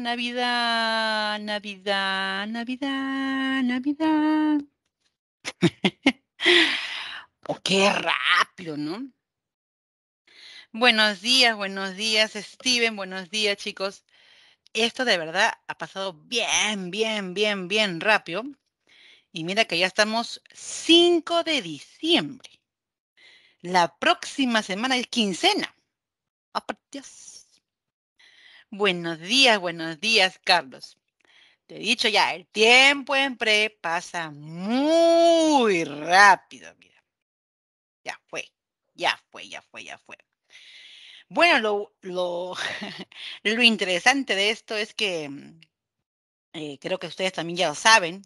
Navidad, Navidad, Navidad, Navidad. Oh, qué rápido, ¿no? Buenos días, buenos días, Steven, buenos días, chicos. Esto de verdad ha pasado bien, bien, bien, bien rápido. Y mira que ya estamos 5 de diciembre. La próxima semana es quincena. Ah, partir Buenos días, buenos días, Carlos. Te he dicho ya, el tiempo en pre pasa muy rápido, mira. Ya fue, ya fue, ya fue, ya fue. Bueno, lo, lo, lo interesante de esto es que mm, eh, creo que ustedes también ya lo saben.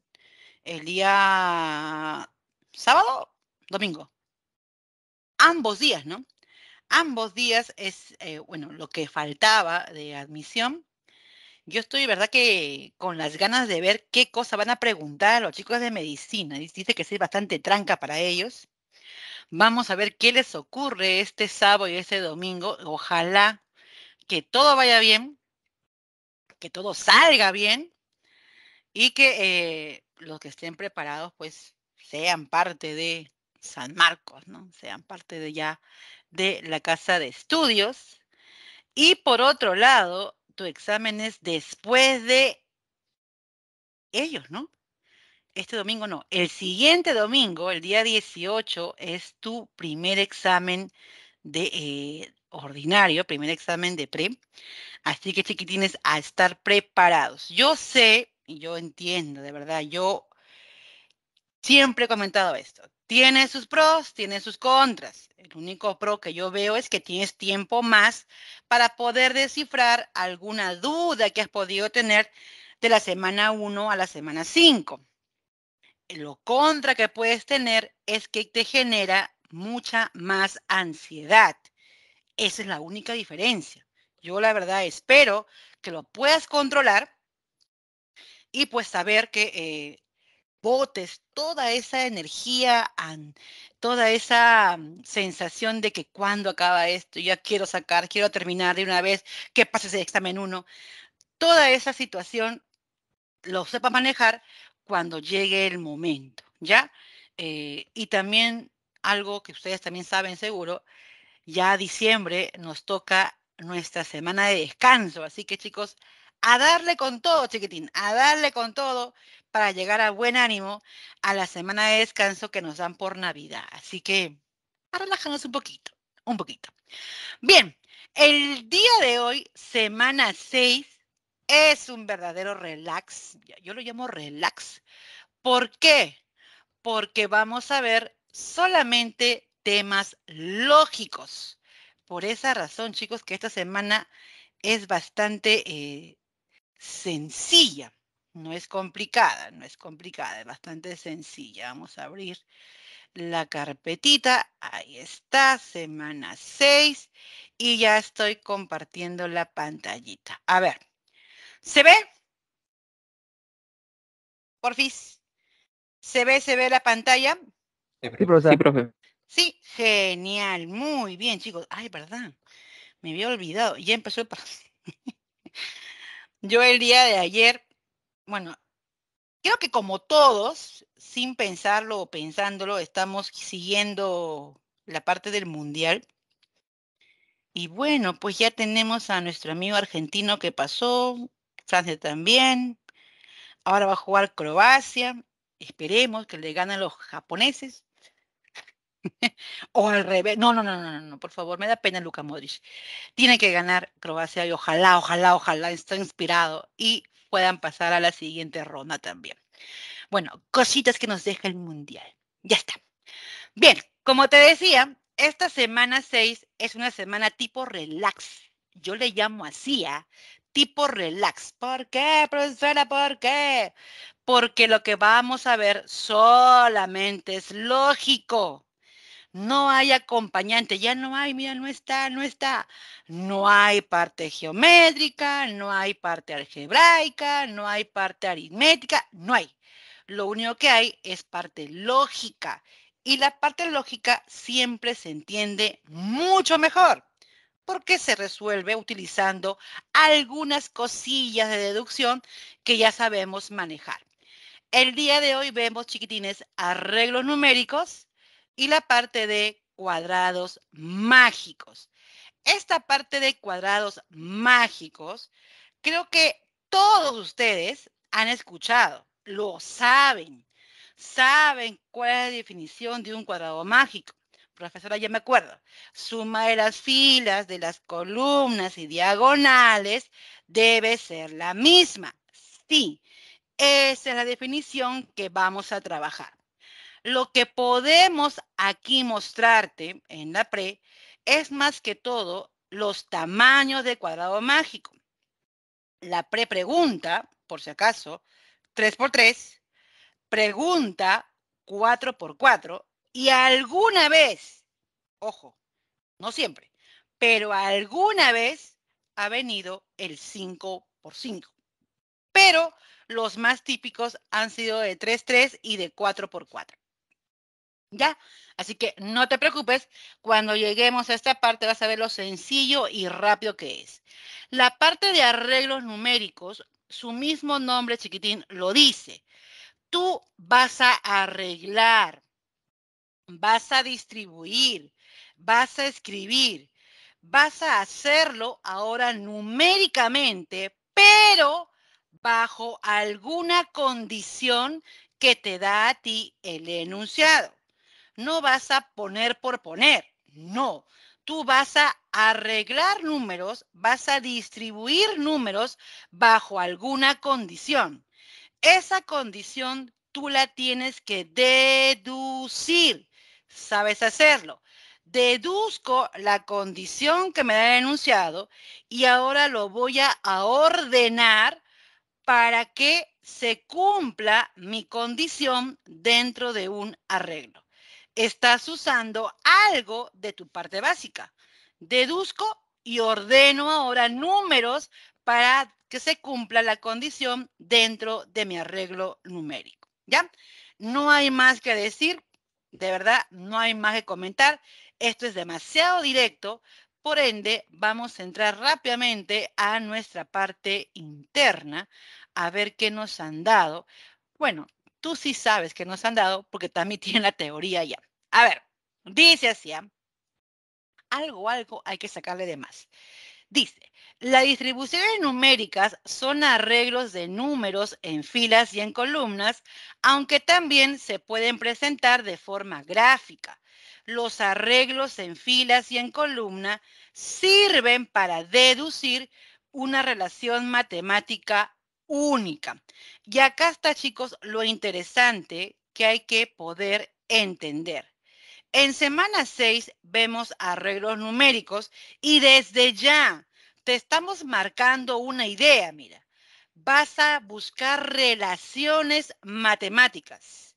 El día sábado, domingo. Ambos días, ¿no? ambos días es, eh, bueno, lo que faltaba de admisión. Yo estoy, verdad, que con las ganas de ver qué cosa van a preguntar a los chicos de medicina. Dice que es bastante tranca para ellos. Vamos a ver qué les ocurre este sábado y este domingo. Ojalá que todo vaya bien, que todo salga bien y que eh, los que estén preparados, pues, sean parte de San Marcos, ¿no? Sean parte de ya de la casa de estudios. Y por otro lado, tu examen es después de ellos, ¿no? Este domingo no. El siguiente domingo, el día 18, es tu primer examen de eh, ordinario, primer examen de pre. Así que chiquitines, a estar preparados. Yo sé y yo entiendo, de verdad, yo siempre he comentado esto, tiene sus pros, tiene sus contras. El único pro que yo veo es que tienes tiempo más para poder descifrar alguna duda que has podido tener de la semana 1 a la semana 5. Lo contra que puedes tener es que te genera mucha más ansiedad. Esa es la única diferencia. Yo la verdad espero que lo puedas controlar y pues saber que eh, botes toda esa energía, toda esa mm, sensación de que cuando acaba esto, ya quiero sacar, quiero terminar de una vez, que pase ese examen uno. Toda esa situación lo sepa manejar cuando llegue el momento, ¿ya? Eh, y también algo que ustedes también saben seguro, ya diciembre nos toca nuestra semana de descanso, así que chicos, a darle con todo, chiquitín, a darle con todo para llegar a buen ánimo a la semana de descanso que nos dan por Navidad. Así que a un poquito, un poquito. Bien, el día de hoy, semana 6, es un verdadero relax. Yo lo llamo relax. ¿Por qué? Porque vamos a ver solamente temas lógicos. Por esa razón, chicos, que esta semana es bastante eh, sencilla. No es complicada, no es complicada, es bastante sencilla. Vamos a abrir la carpetita. Ahí está, semana 6. Y ya estoy compartiendo la pantallita. A ver, ¿se ve? Porfis, ¿se ve, se ve la pantalla? Sí, genial, muy bien, chicos. Ay, verdad, me había olvidado. Ya empezó yo el día de ayer, bueno, creo que como todos, sin pensarlo o pensándolo, estamos siguiendo la parte del mundial. Y bueno, pues ya tenemos a nuestro amigo argentino que pasó, Francia también, ahora va a jugar Croacia, esperemos que le ganen los japoneses. o al revés. No, no, no, no, no, por favor, me da pena Luka Modric. Tiene que ganar Croacia y ojalá, ojalá, ojalá esté inspirado y puedan pasar a la siguiente ronda también. Bueno, cositas que nos deja el Mundial. Ya está. Bien, como te decía, esta semana 6 es una semana tipo relax. Yo le llamo así, ¿ah? tipo relax. ¿Por qué, profesora? ¿Por qué? Porque lo que vamos a ver solamente es lógico no hay acompañante, ya no hay, mira, no está, no está. No hay parte geométrica, no hay parte algebraica, no hay parte aritmética, no hay. Lo único que hay es parte lógica y la parte lógica siempre se entiende mucho mejor porque se resuelve utilizando algunas cosillas de deducción que ya sabemos manejar. El día de hoy vemos, chiquitines, arreglos numéricos, y la parte de cuadrados mágicos. Esta parte de cuadrados mágicos, creo que todos ustedes han escuchado, lo saben, saben cuál es la definición de un cuadrado mágico. Profesora, ya me acuerdo, suma de las filas, de las columnas y diagonales debe ser la misma. Sí, esa es la definición que vamos a trabajar. Lo que podemos aquí mostrarte en la pre es más que todo los tamaños de cuadrado mágico. La pre pregunta, por si acaso, 3x3, pregunta 4x4 y alguna vez, ojo, no siempre, pero alguna vez ha venido el 5x5. Pero los más típicos han sido de 3x3 y de 4x4. ¿Ya? Así que no te preocupes, cuando lleguemos a esta parte vas a ver lo sencillo y rápido que es. La parte de arreglos numéricos, su mismo nombre chiquitín lo dice. Tú vas a arreglar, vas a distribuir, vas a escribir, vas a hacerlo ahora numéricamente, pero bajo alguna condición que te da a ti el enunciado no vas a poner por poner, no. Tú vas a arreglar números, vas a distribuir números bajo alguna condición. Esa condición tú la tienes que deducir. Sabes hacerlo. Deduzco la condición que me da el enunciado y ahora lo voy a ordenar para que se cumpla mi condición dentro de un arreglo estás usando algo de tu parte básica. Deduzco y ordeno ahora números para que se cumpla la condición dentro de mi arreglo numérico. ¿Ya? No hay más que decir, de verdad, no hay más que comentar. Esto es demasiado directo, por ende, vamos a entrar rápidamente a nuestra parte interna, a ver qué nos han dado. Bueno, tú sí sabes que nos han dado porque también tienen la teoría ya. A ver, dice así, ¿ah? algo, algo hay que sacarle de más. Dice, las distribuciones numéricas son arreglos de números en filas y en columnas, aunque también se pueden presentar de forma gráfica. Los arreglos en filas y en columna sirven para deducir una relación matemática única. Y acá está, chicos, lo interesante que hay que poder entender. En semana 6 vemos arreglos numéricos y desde ya te estamos marcando una idea, mira. Vas a buscar relaciones matemáticas.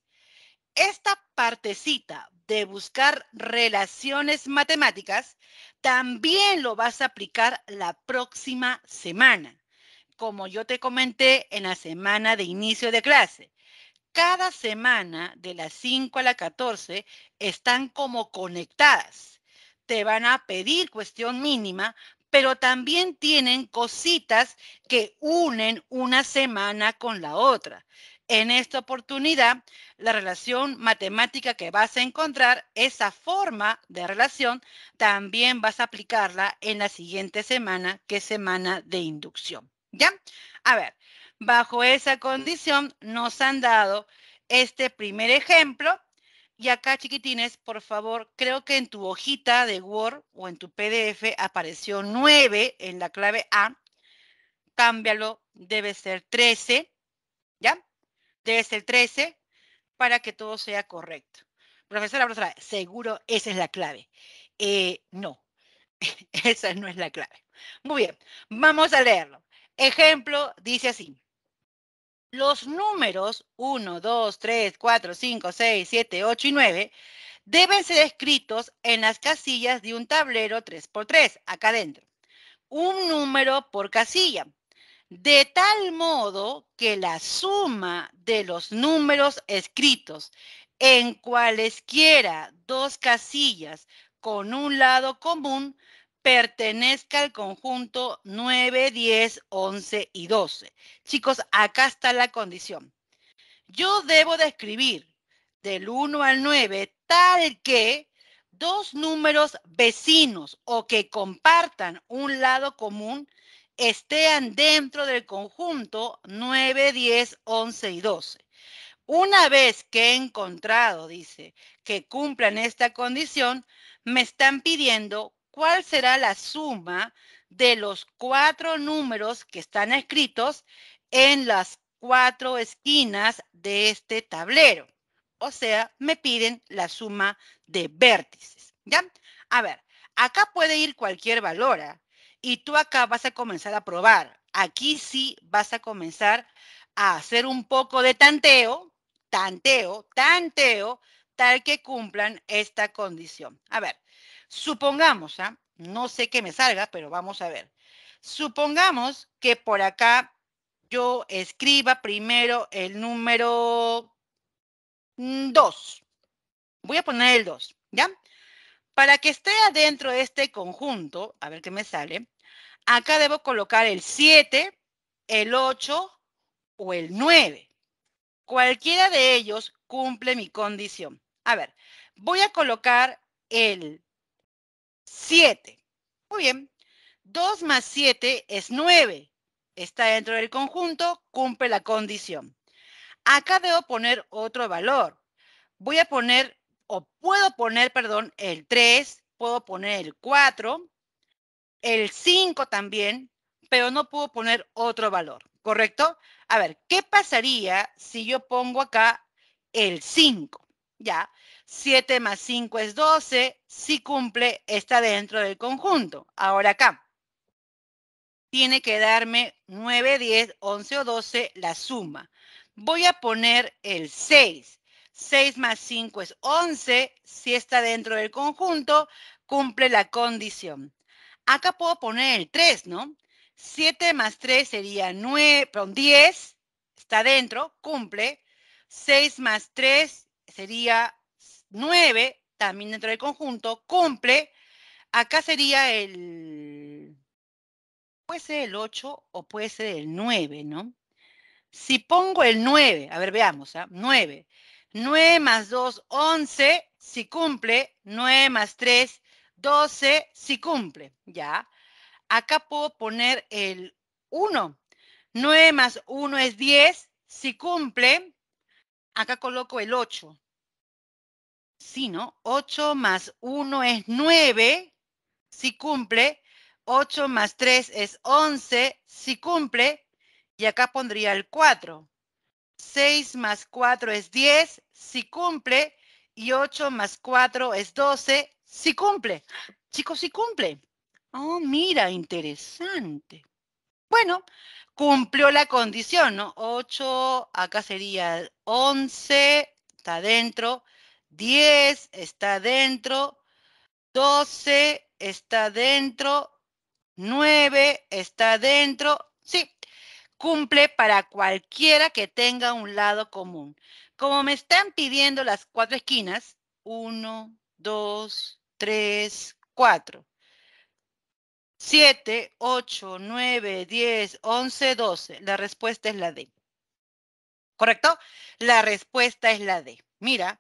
Esta partecita de buscar relaciones matemáticas también lo vas a aplicar la próxima semana como yo te comenté en la semana de inicio de clase. Cada semana de las 5 a las 14 están como conectadas. Te van a pedir cuestión mínima, pero también tienen cositas que unen una semana con la otra. En esta oportunidad, la relación matemática que vas a encontrar, esa forma de relación, también vas a aplicarla en la siguiente semana, que es semana de inducción. ¿Ya? A ver, bajo esa condición nos han dado este primer ejemplo. Y acá, chiquitines, por favor, creo que en tu hojita de Word o en tu PDF apareció 9 en la clave A. Cámbialo, debe ser 13, ¿ya? Debe ser 13 para que todo sea correcto. Profesora, profesora, seguro esa es la clave. Eh, no, esa no es la clave. Muy bien, vamos a leerlo. Ejemplo, dice así. Los números 1, 2, 3, 4, 5, 6, 7, 8 y 9 deben ser escritos en las casillas de un tablero 3x3, acá adentro. Un número por casilla, de tal modo que la suma de los números escritos en cualesquiera dos casillas con un lado común pertenezca al conjunto 9, 10, 11 y 12. Chicos, acá está la condición. Yo debo describir del 1 al 9 tal que dos números vecinos o que compartan un lado común estén dentro del conjunto 9, 10, 11 y 12. Una vez que he encontrado, dice, que cumplan esta condición, me están pidiendo cuál será la suma de los cuatro números que están escritos en las cuatro esquinas de este tablero. O sea, me piden la suma de vértices. ¿Ya? A ver, acá puede ir cualquier valor ¿ah? y tú acá vas a comenzar a probar. Aquí sí vas a comenzar a hacer un poco de tanteo, tanteo, tanteo, tal que cumplan esta condición. A ver, Supongamos, ¿ah? no sé qué me salga, pero vamos a ver. Supongamos que por acá yo escriba primero el número 2. Mm, voy a poner el 2, ¿ya? Para que esté adentro de este conjunto, a ver qué me sale, acá debo colocar el 7, el 8 o el 9. Cualquiera de ellos cumple mi condición. A ver, voy a colocar el 7. Muy bien. 2 más 7 es 9. Está dentro del conjunto, cumple la condición. Acá debo poner otro valor. Voy a poner, o puedo poner, perdón, el 3, puedo poner el 4, el 5 también, pero no puedo poner otro valor, ¿correcto? A ver, ¿qué pasaría si yo pongo acá el 5? Ya, 7 más 5 es 12. Si cumple, está dentro del conjunto. Ahora acá. Tiene que darme 9, 10, 11 o 12 la suma. Voy a poner el 6. 6 más 5 es 11. Si está dentro del conjunto, cumple la condición. Acá puedo poner el 3, ¿no? 7 más 3 sería 9, perdón, 10. Está dentro, cumple. 6 más 3 sería 9, también dentro del conjunto, cumple, acá sería el, puede ser el 8 o puede ser el 9, ¿no? Si pongo el 9, a ver, veamos, ¿eh? 9. 9 más 2, 11, si cumple. 9 más 3, 12, si cumple, ¿ya? Acá puedo poner el 1. 9 más 1 es 10, si cumple. Acá coloco el 8. Sí, ¿no? 8 más 1 es 9, si cumple. 8 más 3 es 11, si cumple. Y acá pondría el 4. 6 más 4 es 10, si cumple. Y 8 más 4 es 12, si cumple. Chicos, si cumple. Oh, mira, interesante. Bueno, cumplió la condición, ¿no? 8, acá sería 11, está adentro. 10 está dentro, 12 está dentro, 9 está dentro. Sí, cumple para cualquiera que tenga un lado común. Como me están pidiendo las cuatro esquinas, 1, 2, 3, 4. 7, 8, 9, 10, 11, 12. La respuesta es la D. ¿Correcto? La respuesta es la D. Mira,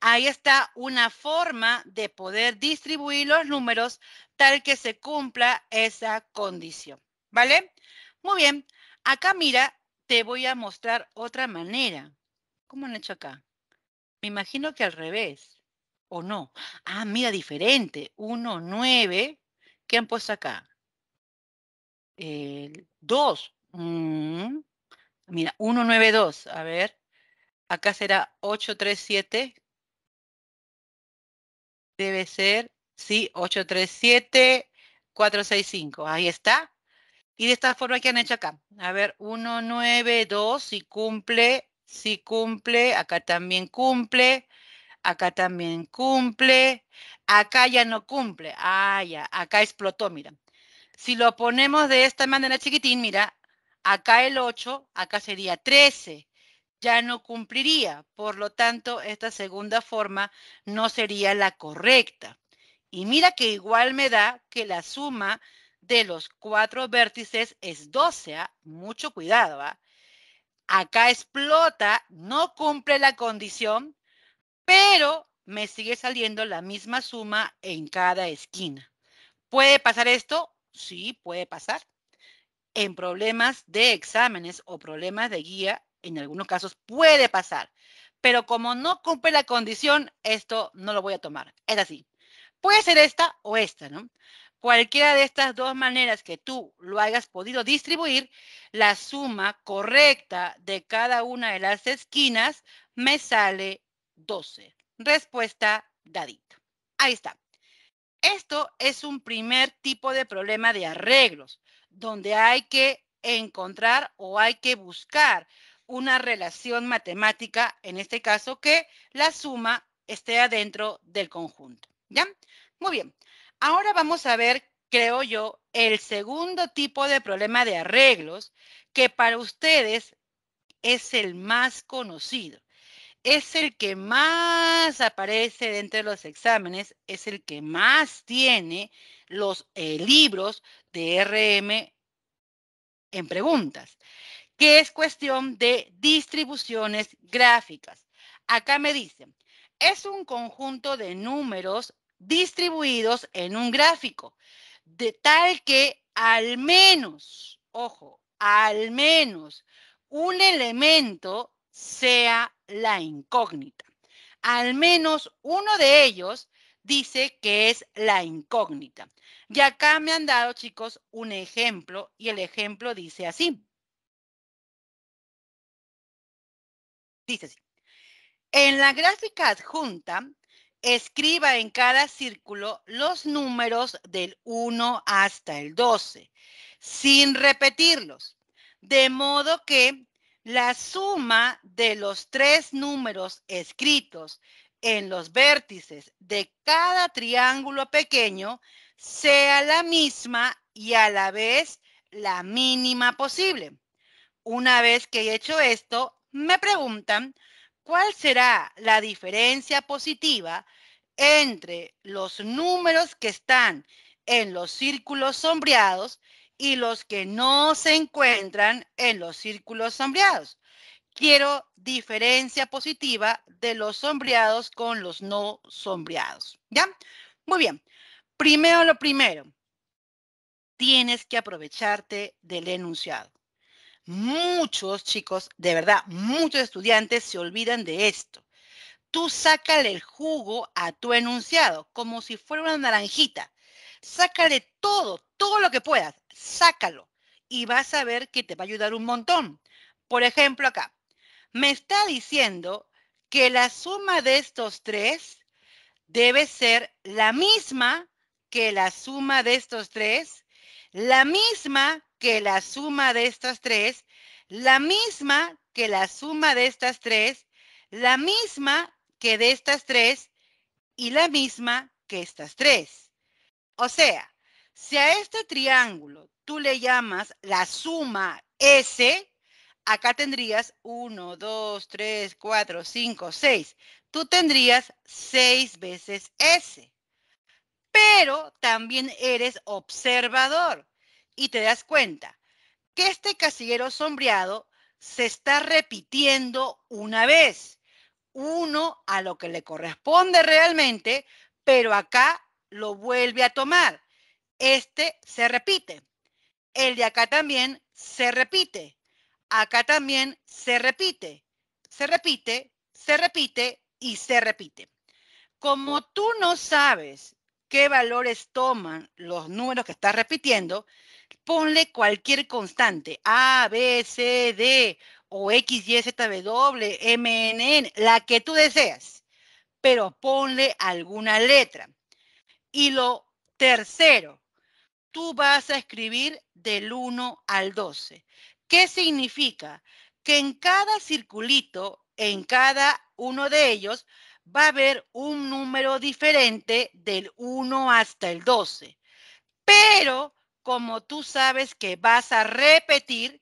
Ahí está una forma de poder distribuir los números tal que se cumpla esa condición. ¿Vale? Muy bien. Acá mira, te voy a mostrar otra manera. ¿Cómo han hecho acá? Me imagino que al revés. ¿O no? Ah, mira, diferente. 1, 9. ¿Qué han puesto acá? 2. Mm, mira, 1, 9, 2. A ver. Acá será 8, 3, 7. Debe ser, sí, 837-465. Ahí está. Y de esta forma que han hecho acá. A ver, 192, si cumple, si cumple, acá también cumple, acá también cumple, acá ya no cumple. Ah, ya, acá explotó, mira. Si lo ponemos de esta manera chiquitín, mira, acá el 8, acá sería 13 ya no cumpliría. Por lo tanto, esta segunda forma no sería la correcta. Y mira que igual me da que la suma de los cuatro vértices es 12. ¿ah? Mucho cuidado. va. ¿ah? Acá explota, no cumple la condición, pero me sigue saliendo la misma suma en cada esquina. ¿Puede pasar esto? Sí, puede pasar. En problemas de exámenes o problemas de guía en algunos casos puede pasar, pero como no cumple la condición, esto no lo voy a tomar. Es así. Puede ser esta o esta, ¿no? Cualquiera de estas dos maneras que tú lo hayas podido distribuir, la suma correcta de cada una de las esquinas me sale 12. Respuesta dadita. Ahí está. Esto es un primer tipo de problema de arreglos, donde hay que encontrar o hay que buscar una relación matemática, en este caso, que la suma esté adentro del conjunto. ¿Ya? Muy bien. Ahora vamos a ver, creo yo, el segundo tipo de problema de arreglos que para ustedes es el más conocido. Es el que más aparece dentro de los exámenes, es el que más tiene los eh, libros de RM en preguntas que es cuestión de distribuciones gráficas. Acá me dicen, es un conjunto de números distribuidos en un gráfico, de tal que al menos, ojo, al menos un elemento sea la incógnita. Al menos uno de ellos dice que es la incógnita. Y acá me han dado, chicos, un ejemplo y el ejemplo dice así. Dice así. En la gráfica adjunta, escriba en cada círculo los números del 1 hasta el 12, sin repetirlos, de modo que la suma de los tres números escritos en los vértices de cada triángulo pequeño sea la misma y a la vez la mínima posible. Una vez que he hecho esto, me preguntan cuál será la diferencia positiva entre los números que están en los círculos sombreados y los que no se encuentran en los círculos sombreados. Quiero diferencia positiva de los sombreados con los no sombreados. ¿Ya? Muy bien. Primero lo primero. Tienes que aprovecharte del enunciado. Muchos chicos, de verdad, muchos estudiantes se olvidan de esto. Tú sácale el jugo a tu enunciado, como si fuera una naranjita. Sácale todo, todo lo que puedas, sácalo. Y vas a ver que te va a ayudar un montón. Por ejemplo, acá, me está diciendo que la suma de estos tres debe ser la misma que la suma de estos tres, la misma que la suma de estas tres, la misma que la suma de estas tres, la misma que de estas tres y la misma que estas tres. O sea, si a este triángulo tú le llamas la suma S, acá tendrías 1, 2, 3, 4, 5, 6. Tú tendrías 6 veces S. Pero también eres observador y te das cuenta que este casillero sombreado se está repitiendo una vez, uno a lo que le corresponde realmente, pero acá lo vuelve a tomar. Este se repite. El de acá también se repite. Acá también se repite. Se repite, se repite y se repite. Como tú no sabes qué valores toman los números que estás repitiendo, ponle cualquier constante, A, B, C, D, o X, Y, Z, W, M, N, N, la que tú deseas, pero ponle alguna letra. Y lo tercero, tú vas a escribir del 1 al 12. ¿Qué significa? Que en cada circulito, en cada uno de ellos, va a haber un número diferente del 1 hasta el 12. Pero como tú sabes que vas a repetir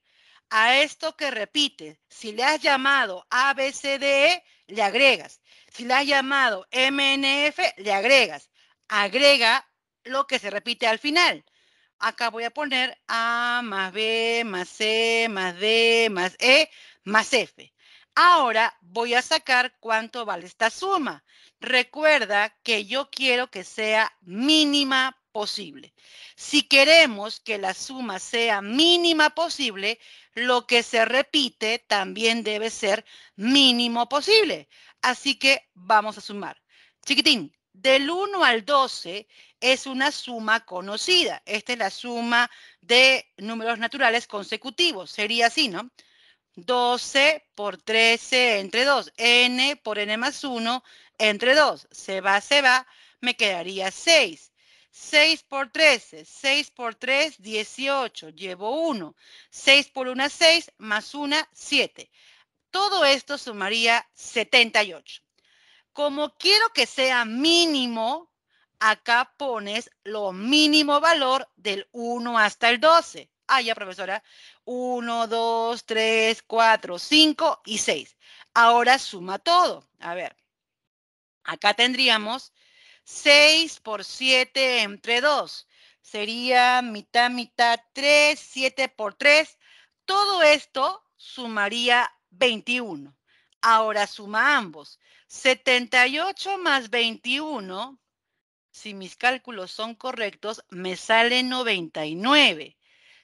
a esto que repites. Si le has llamado ABCDE, le agregas. Si le has llamado MNF, le agregas. Agrega lo que se repite al final. Acá voy a poner A más B más C más D más E más F. Ahora voy a sacar cuánto vale esta suma. Recuerda que yo quiero que sea mínima posible. Si queremos que la suma sea mínima posible, lo que se repite también debe ser mínimo posible. Así que vamos a sumar. Chiquitín, del 1 al 12 es una suma conocida. Esta es la suma de números naturales consecutivos. Sería así, ¿no? 12 por 13 entre 2. N por N más 1 entre 2. Se va, se va, me quedaría 6 6 por 13, 6 por 3, 18, llevo 1. 6 por 1, 6, más 1, 7. Todo esto sumaría 78. Como quiero que sea mínimo, acá pones lo mínimo valor del 1 hasta el 12. Ah, ya, profesora. 1, 2, 3, 4, 5 y 6. Ahora suma todo. A ver, acá tendríamos 6 por 7 entre 2. Sería mitad, mitad, 3, 7 por 3. Todo esto sumaría 21. Ahora suma ambos. 78 más 21, si mis cálculos son correctos, me sale 99.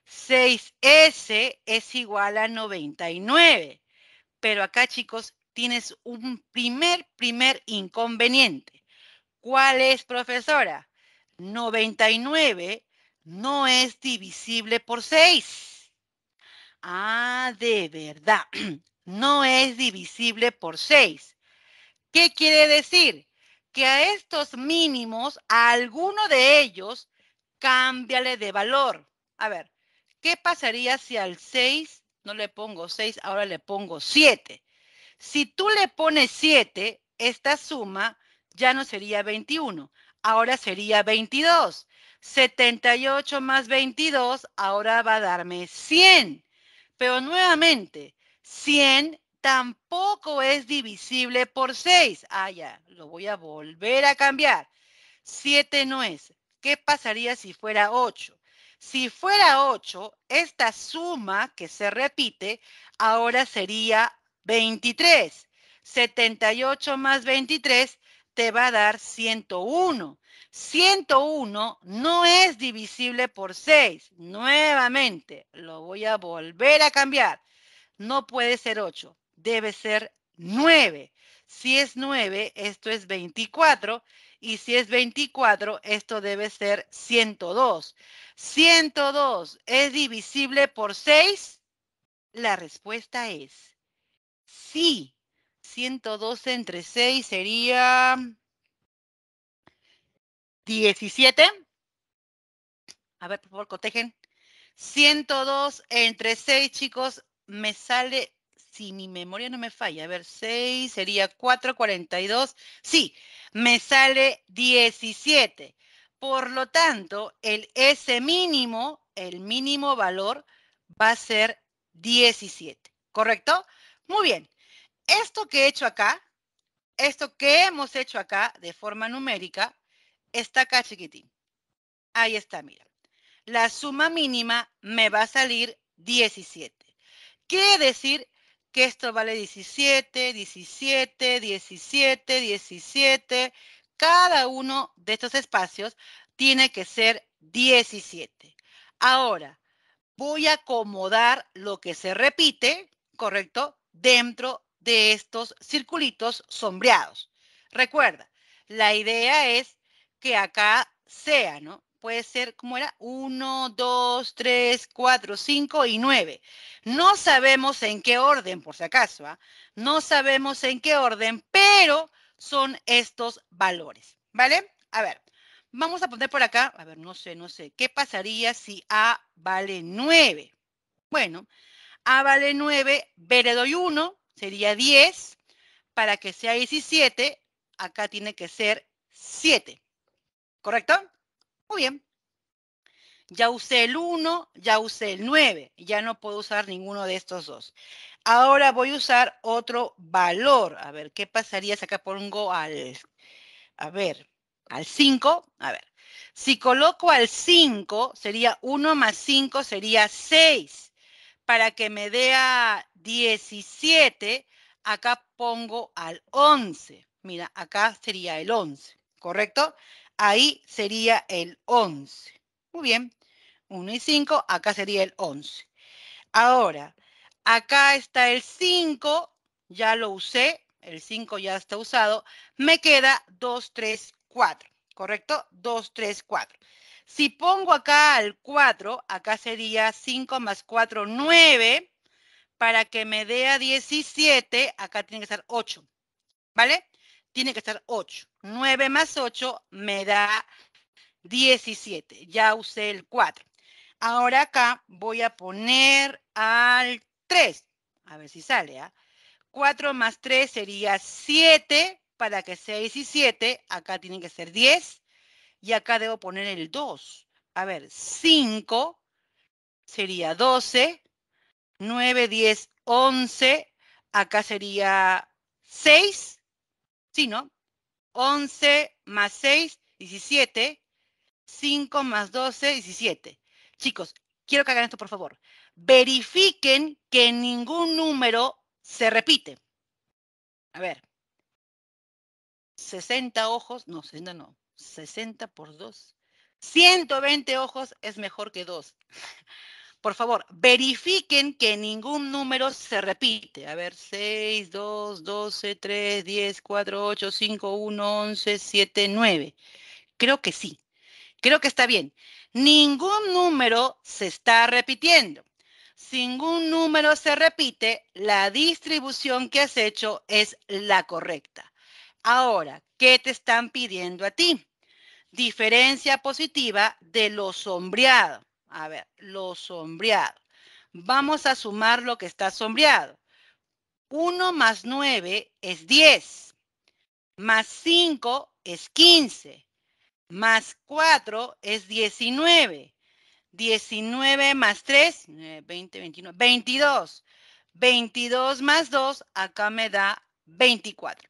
6S es igual a 99. Pero acá, chicos, tienes un primer, primer inconveniente. ¿Cuál es, profesora? 99 no es divisible por 6. Ah, de verdad. No es divisible por 6. ¿Qué quiere decir? Que a estos mínimos, a alguno de ellos, cámbiale de valor. A ver, ¿qué pasaría si al 6 no le pongo 6, ahora le pongo 7? Si tú le pones 7, esta suma ya no sería 21, ahora sería 22. 78 más 22 ahora va a darme 100. Pero nuevamente, 100 tampoco es divisible por 6. Ah, ya, lo voy a volver a cambiar. 7 no es. ¿Qué pasaría si fuera 8? Si fuera 8, esta suma que se repite ahora sería 23. 78 más 23 te va a dar 101. 101 no es divisible por 6. Nuevamente, lo voy a volver a cambiar. No puede ser 8, debe ser 9. Si es 9, esto es 24. Y si es 24, esto debe ser 102. 102 es divisible por 6. La respuesta es sí. 112 entre 6 sería 17. A ver, por favor, cotejen. 102 entre 6, chicos, me sale, si mi memoria no me falla, a ver, 6 sería 4, 42. Sí, me sale 17. Por lo tanto, el S mínimo, el mínimo valor, va a ser 17, ¿correcto? Muy bien esto que he hecho acá, esto que hemos hecho acá de forma numérica, está acá chiquitín. Ahí está, mira. La suma mínima me va a salir 17. Quiere decir que esto vale 17, 17, 17, 17. Cada uno de estos espacios tiene que ser 17. Ahora, voy a acomodar lo que se repite, ¿correcto? Dentro de estos circulitos sombreados. Recuerda, la idea es que acá sea, ¿no? Puede ser, ¿cómo era? 1, 2, 3, 4, 5 y 9. No sabemos en qué orden, por si acaso, ¿ah? no sabemos en qué orden, pero son estos valores, ¿vale? A ver, vamos a poner por acá, a ver, no sé, no sé, ¿qué pasaría si A vale 9? Bueno, A vale 9, B le doy 1, sería 10. Para que sea 17, acá tiene que ser 7. ¿Correcto? Muy bien. Ya usé el 1, ya usé el 9. Ya no puedo usar ninguno de estos dos. Ahora voy a usar otro valor. A ver, ¿qué pasaría si acá pongo al... A ver, al 5. A ver. Si coloco al 5, sería 1 más 5, sería 6 para que me dé a 17, acá pongo al 11. Mira, acá sería el 11, ¿correcto? Ahí sería el 11. Muy bien. 1 y 5, acá sería el 11. Ahora, acá está el 5, ya lo usé, el 5 ya está usado. Me queda 2, 3, 4, ¿correcto? 2, 3, 4. Si pongo acá al 4, acá sería 5 más 4, 9. Para que me dé a 17, acá tiene que estar 8. ¿Vale? Tiene que estar 8. 9 más 8 me da 17. Ya usé el 4. Ahora acá voy a poner al 3. A ver si sale. ¿ah? 4 más 3 sería 7. Para que sea 17, acá tiene que ser 10 y acá debo poner el 2. A ver, 5 sería 12, 9, 10, 11, acá sería 6, ¿sí, no? 11 más 6, 17, 5 más 12, 17. Chicos, quiero que hagan esto, por favor. Verifiquen que ningún número se repite. A ver, 60 ojos, no, 60 no, 60 por 2. 120 ojos es mejor que 2. Por favor, verifiquen que ningún número se repite. A ver, 6, 2, 12, 3, 10, 4, 8, 5, 1, 11, 7, 9. Creo que sí. Creo que está bien. Ningún número se está repitiendo. Si ningún número se repite, la distribución que has hecho es la correcta. Ahora, ¿qué te están pidiendo a ti? Diferencia positiva de lo sombreado. A ver, lo sombreado. Vamos a sumar lo que está sombreado. 1 más 9 es 10. Más 5 es 15. Más 4 es 19. 19 más 3, 20, 21, 22. 22 más 2, acá me da 24.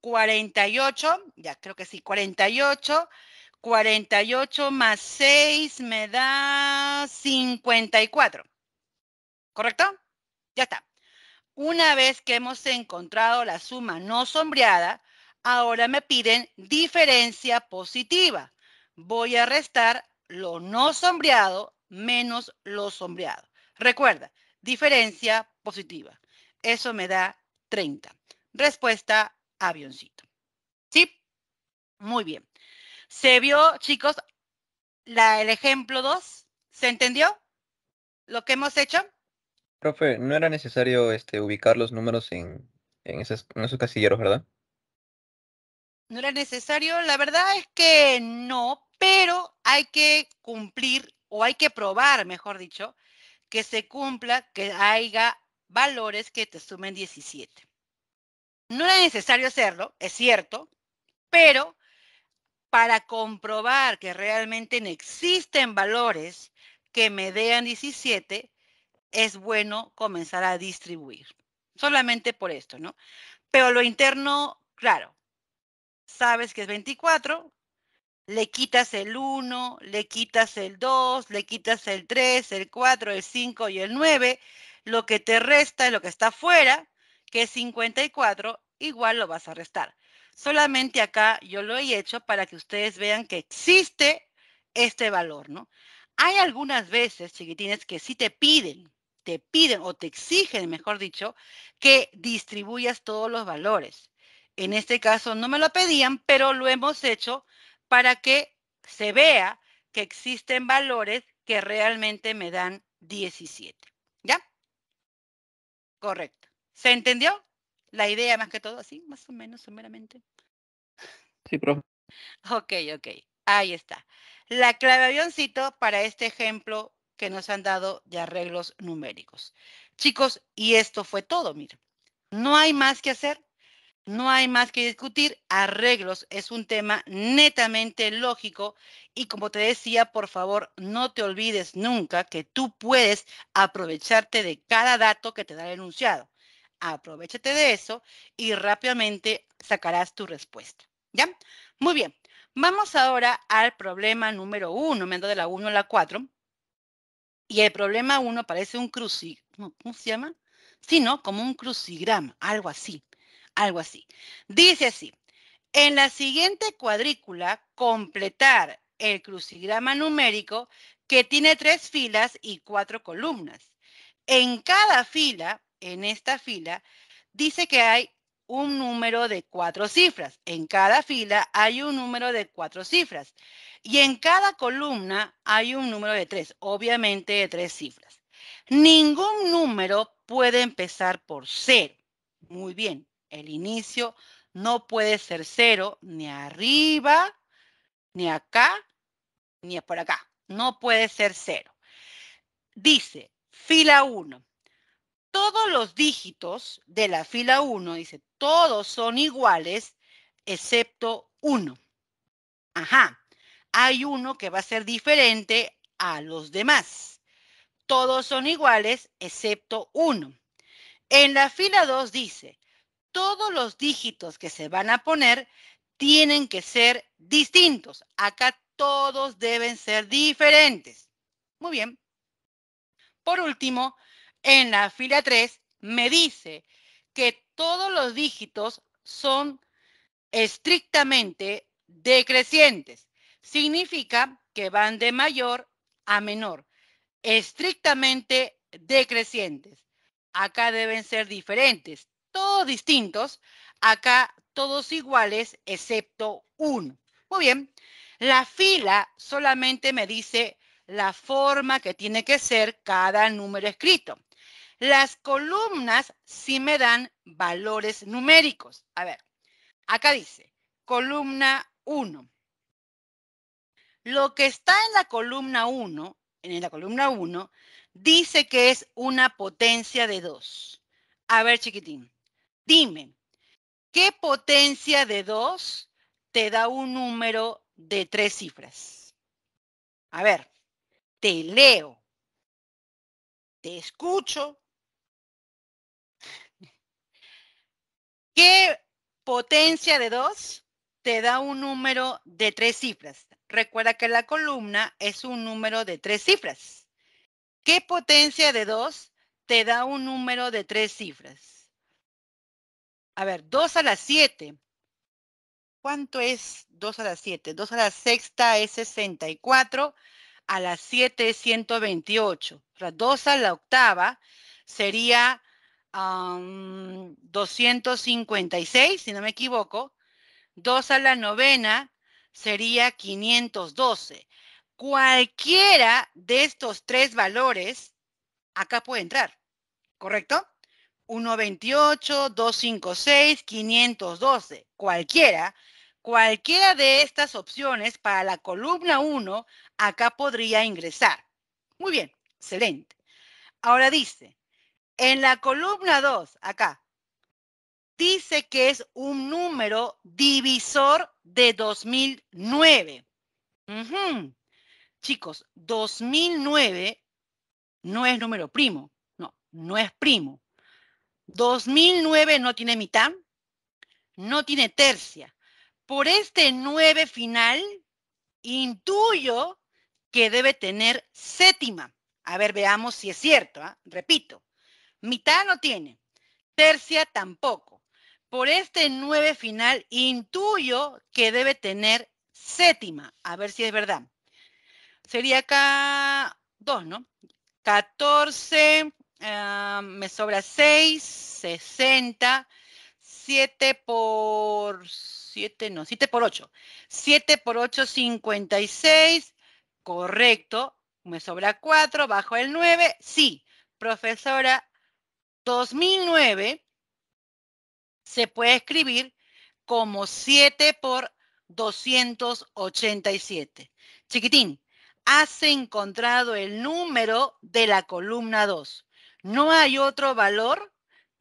48, ya creo que sí, 48, 48 más 6 me da 54. ¿Correcto? Ya está. Una vez que hemos encontrado la suma no sombreada, ahora me piden diferencia positiva. Voy a restar lo no sombreado menos lo sombreado. Recuerda, diferencia positiva. Eso me da 30. Respuesta avioncito. ¿Sí? Muy bien. Se vio, chicos, la, el ejemplo 2. ¿Se entendió lo que hemos hecho? Profe, no era necesario este, ubicar los números en, en, esos, en esos casilleros, ¿verdad? No era necesario, la verdad es que no, pero hay que cumplir o hay que probar, mejor dicho, que se cumpla, que haya valores que te sumen 17. No es necesario hacerlo, es cierto, pero para comprobar que realmente existen valores que me den 17, es bueno comenzar a distribuir. Solamente por esto, ¿no? Pero lo interno, claro, sabes que es 24, le quitas el 1, le quitas el 2, le quitas el 3, el 4, el 5 y el 9, lo que te resta es lo que está afuera, que 54, igual lo vas a restar. Solamente acá yo lo he hecho para que ustedes vean que existe este valor, ¿no? Hay algunas veces, chiquitines, que sí te piden, te piden o te exigen, mejor dicho, que distribuyas todos los valores. En este caso no me lo pedían, pero lo hemos hecho para que se vea que existen valores que realmente me dan 17. ¿Ya? Correcto. ¿Se entendió? La idea más que todo, así, más o menos, sumeramente. Sí, profe. Ok, ok. Ahí está. La clave avioncito para este ejemplo que nos han dado de arreglos numéricos. Chicos, y esto fue todo, mira. No hay más que hacer, no hay más que discutir. Arreglos es un tema netamente lógico y como te decía, por favor, no te olvides nunca que tú puedes aprovecharte de cada dato que te da el enunciado. Aprovechate de eso y rápidamente sacarás tu respuesta. ¿Ya? Muy bien. Vamos ahora al problema número uno. Me ando de la 1 a la 4. Y el problema 1 parece un crucigrama. ¿Cómo se llama? Sí, ¿no? Como un crucigrama, algo así. Algo así. Dice así. En la siguiente cuadrícula, completar el crucigrama numérico que tiene tres filas y cuatro columnas. En cada fila en esta fila, dice que hay un número de cuatro cifras. En cada fila hay un número de cuatro cifras. Y en cada columna hay un número de tres, obviamente de tres cifras. Ningún número puede empezar por cero. Muy bien, el inicio no puede ser cero ni arriba, ni acá, ni por acá. No puede ser cero. Dice, fila 1, todos los dígitos de la fila 1, dice, todos son iguales excepto uno. Ajá, hay uno que va a ser diferente a los demás. Todos son iguales excepto uno. En la fila 2 dice, todos los dígitos que se van a poner tienen que ser distintos. Acá todos deben ser diferentes. Muy bien. Por último, en la fila 3 me dice que todos los dígitos son estrictamente decrecientes. Significa que van de mayor a menor. Estrictamente decrecientes. Acá deben ser diferentes. Todos distintos. Acá todos iguales excepto uno. Muy bien. La fila solamente me dice la forma que tiene que ser cada número escrito. Las columnas sí me dan valores numéricos. A ver, acá dice, columna 1. Lo que está en la columna 1, en la columna 1, dice que es una potencia de 2. A ver, chiquitín, dime, ¿qué potencia de 2 te da un número de tres cifras? A ver, te leo, te escucho ¿Qué potencia de 2 te da un número de tres cifras? Recuerda que la columna es un número de tres cifras. ¿Qué potencia de 2 te da un número de tres cifras? A ver, 2 a la 7. ¿Cuánto es 2 a la 7? 2 a la sexta es 64, a la 7 es 128. O 2 a la octava sería 256, si no me equivoco. 2 a la novena sería 512. Cualquiera de estos tres valores acá puede entrar, ¿correcto? 128, 256, 512, cualquiera. Cualquiera de estas opciones para la columna 1 acá podría ingresar. Muy bien, excelente. Ahora dice, en la columna 2, acá, dice que es un número divisor de 2009. Chicos, 2009 no es número primo, no, no es primo. 2009 no tiene mitad, no tiene tercia. Por este 9 final, intuyo que debe tener séptima. A ver, veamos si es cierto. ¿ah? Repito, Mitad no tiene, tercia tampoco. Por este 9 final intuyo que debe tener séptima, a ver si es verdad. Sería acá 2, ¿no? 14, ah, me sobra 6, 60, 7 por 7, no, 7 por 8. 7 por 8, 56, correcto. Me sobra 4, bajo el 9, sí. Profesora, 2009 se puede escribir como 7 por 287. Chiquitín, has encontrado el número de la columna 2. No hay otro valor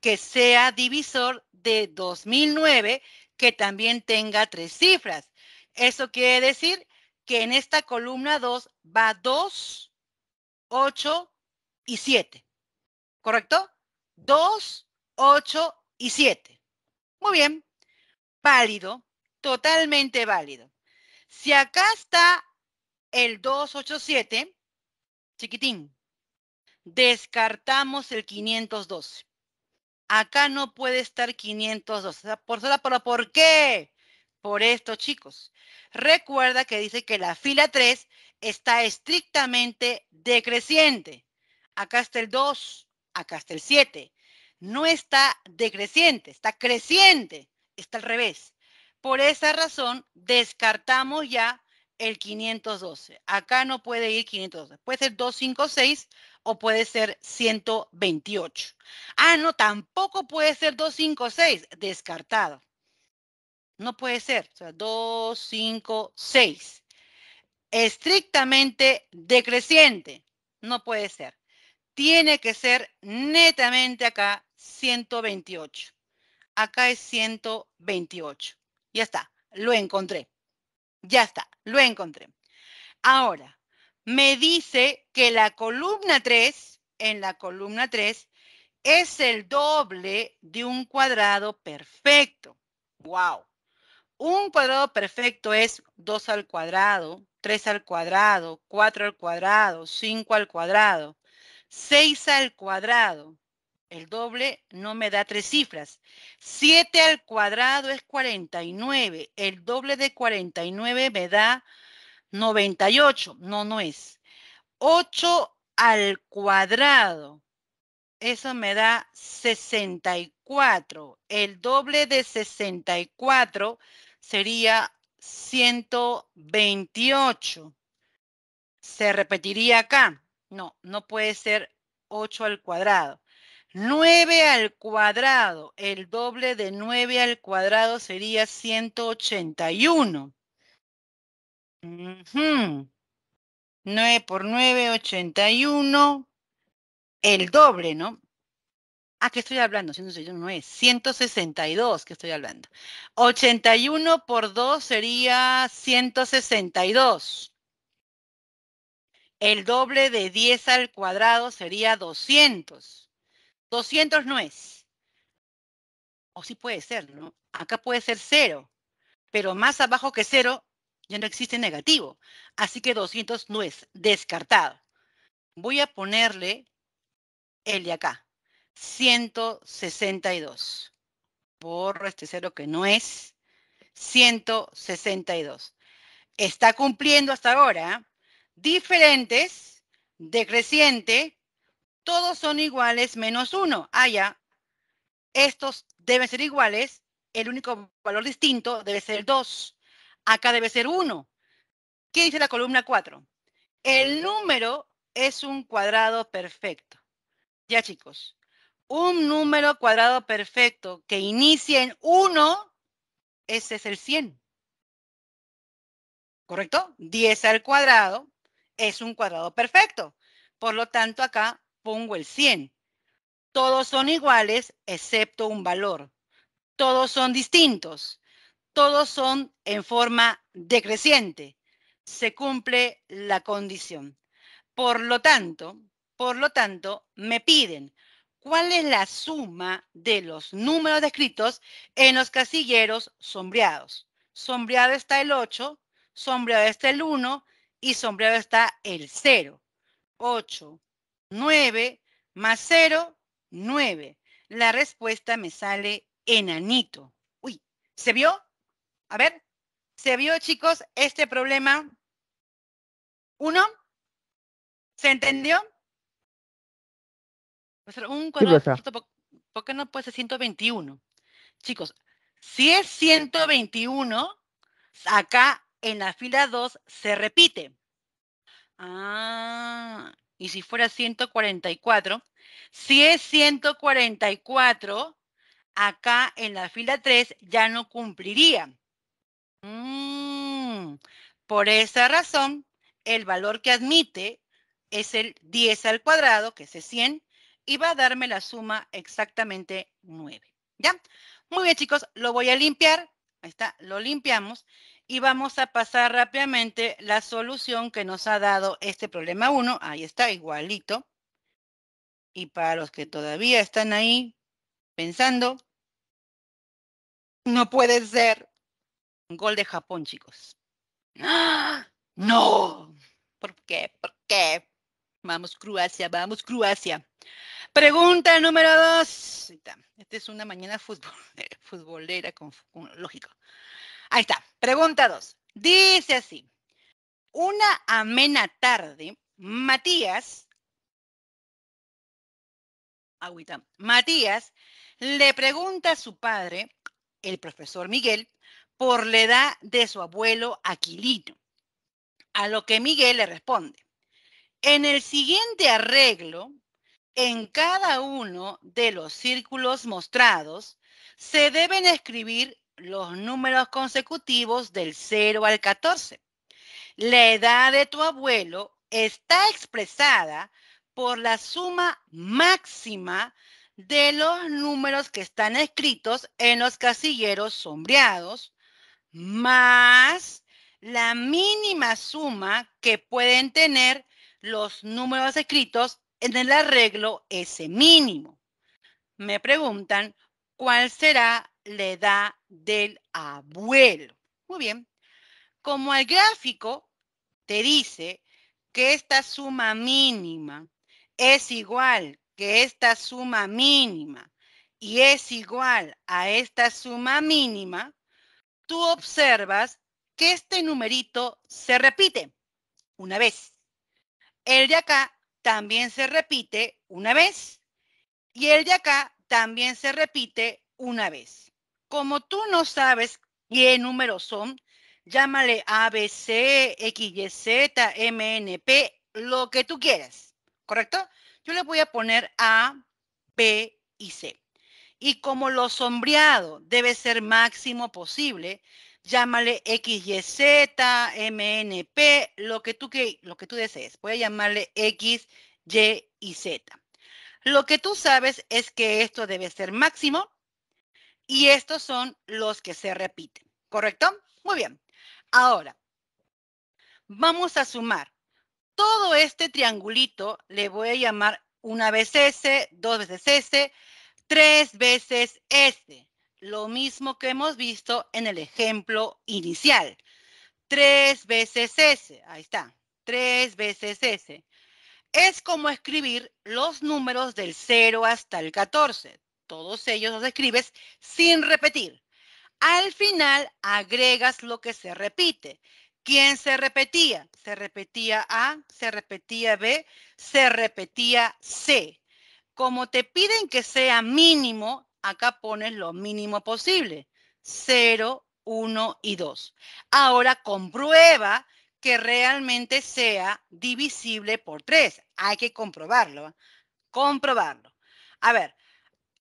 que sea divisor de 2009 que también tenga tres cifras. Eso quiere decir que en esta columna 2 va 2, 8 y 7. ¿Correcto? 2, 8 y 7. Muy bien. Válido, totalmente válido. Si acá está el 2, 8, 7, chiquitín, descartamos el 512. Acá no puede estar 512. Por sola, ¿por qué? Por esto, chicos. Recuerda que dice que la fila 3 está estrictamente decreciente. Acá está el 2, acá está el 7. No está decreciente, está creciente, está al revés. Por esa razón, descartamos ya el 512. Acá no puede ir 512. Puede ser 256 o puede ser 128. Ah, no, tampoco puede ser 256. Descartado. No puede ser. O sea, 256. Estrictamente decreciente. No puede ser tiene que ser netamente acá 128. Acá es 128. Ya está, lo encontré. Ya está, lo encontré. Ahora, me dice que la columna 3, en la columna 3, es el doble de un cuadrado perfecto. ¡Wow! Un cuadrado perfecto es 2 al cuadrado, 3 al cuadrado, 4 al cuadrado, 5 al cuadrado. 6 al cuadrado, el doble no me da tres cifras. 7 al cuadrado es 49, el doble de 49 me da 98, no, no es. 8 al cuadrado, eso me da 64, el doble de 64 sería 128. Se repetiría acá. No, no puede ser 8 al cuadrado. 9 al cuadrado, el doble de 9 al cuadrado sería 181. 9 por 9, 81. El doble, ¿no? Ah, ¿qué estoy hablando? 161 no es. 162 que estoy hablando. 81 por 2 sería 162 el doble de 10 al cuadrado sería 200. 200 no es. O sí puede ser, ¿no? Acá puede ser 0, pero más abajo que 0 ya no existe negativo. Así que 200 no es descartado. Voy a ponerle el de acá, 162. Borro este 0 que no es, 162. Está cumpliendo hasta ahora, ¿eh? diferentes, decreciente, todos son iguales menos uno. Ah, ya. Estos deben ser iguales. El único valor distinto debe ser 2. Acá debe ser 1. ¿Qué dice la columna 4? El número es un cuadrado perfecto. Ya, chicos. Un número cuadrado perfecto que inicie en 1, ese es el 100. ¿Correcto? 10 al cuadrado es un cuadrado perfecto. Por lo tanto, acá pongo el 100. Todos son iguales excepto un valor. Todos son distintos. Todos son en forma decreciente. Se cumple la condición. Por lo tanto, por lo tanto, me piden cuál es la suma de los números descritos en los casilleros sombreados. Sombreado está el 8, sombreado está el 1 y sombreado está el 0. 8, 9 más 0, 9. La respuesta me sale enanito. Uy, ¿se vio? A ver, ¿se vio, chicos, este problema? ¿Uno? ¿Se entendió? Pues, un ¿Por qué no puede ser 121? Chicos, si es 121, acá en la fila 2 se repite. Ah, y si fuera 144, si es 144, acá en la fila 3 ya no cumpliría. Mm, por esa razón, el valor que admite es el 10 al cuadrado, que es 100, y va a darme la suma exactamente 9. ¿Ya? Muy bien, chicos, lo voy a limpiar. Ahí está, lo limpiamos y vamos a pasar rápidamente la solución que nos ha dado este problema 1. Ahí está, igualito. Y para los que todavía están ahí pensando, no puede ser un gol de Japón, chicos. ¡Ah! ¡No! ¿Por qué? ¿Por qué? Vamos, Croacia, vamos, Croacia. Pregunta número dos. Esta es una mañana futbolera con lógico. Ahí está. Pregunta 2. Dice así. Una amena tarde, Matías, agüita, Matías le pregunta a su padre, el profesor Miguel, por la edad de su abuelo Aquilino, a lo que Miguel le responde. En el siguiente arreglo, en cada uno de los círculos mostrados, se deben escribir los números consecutivos del 0 al 14. La edad de tu abuelo está expresada por la suma máxima de los números que están escritos en los casilleros sombreados, más la mínima suma que pueden tener los números escritos en el arreglo ese mínimo. Me preguntan, ¿cuál será le da del abuelo. Muy bien. Como el gráfico te dice que esta suma mínima es igual que esta suma mínima y es igual a esta suma mínima, tú observas que este numerito se repite una vez. El de acá también se repite una vez y el de acá también se repite una vez. Como tú no sabes qué números son, llámale ABC, N MNP, lo que tú quieras, ¿correcto? Yo le voy a poner A, B y C. Y como lo sombreado debe ser máximo posible, llámale XYZ, MNP, lo que tú, que, lo que tú desees. Voy a llamarle X, Y y Z. Lo que tú sabes es que esto debe ser máximo y estos son los que se repiten, ¿correcto? Muy bien. Ahora, vamos a sumar. Todo este triangulito le voy a llamar una vez S, dos veces S, tres veces S. Este. Lo mismo que hemos visto en el ejemplo inicial. Tres veces S, ahí está, tres veces S. Es como escribir los números del 0 hasta el 14. Todos ellos los escribes sin repetir. Al final agregas lo que se repite. ¿Quién se repetía? Se repetía A, se repetía B, se repetía C. Como te piden que sea mínimo, acá pones lo mínimo posible. 0, 1 y 2. Ahora comprueba que realmente sea divisible por 3. Hay que comprobarlo. Comprobarlo. A ver,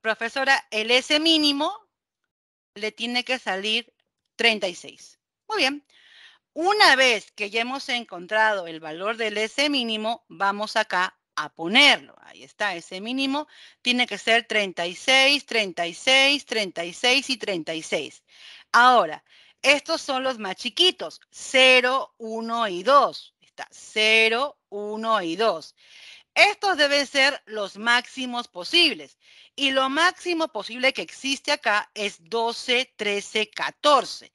profesora, el S mínimo le tiene que salir 36. Muy bien. Una vez que ya hemos encontrado el valor del S mínimo, vamos acá a ponerlo. Ahí está, ese mínimo tiene que ser 36, 36, 36 y 36. Ahora, estos son los más chiquitos, 0, 1 y 2. Está 0, 1 y 2. Estos deben ser los máximos posibles. Y lo máximo posible que existe acá es 12, 13, 14.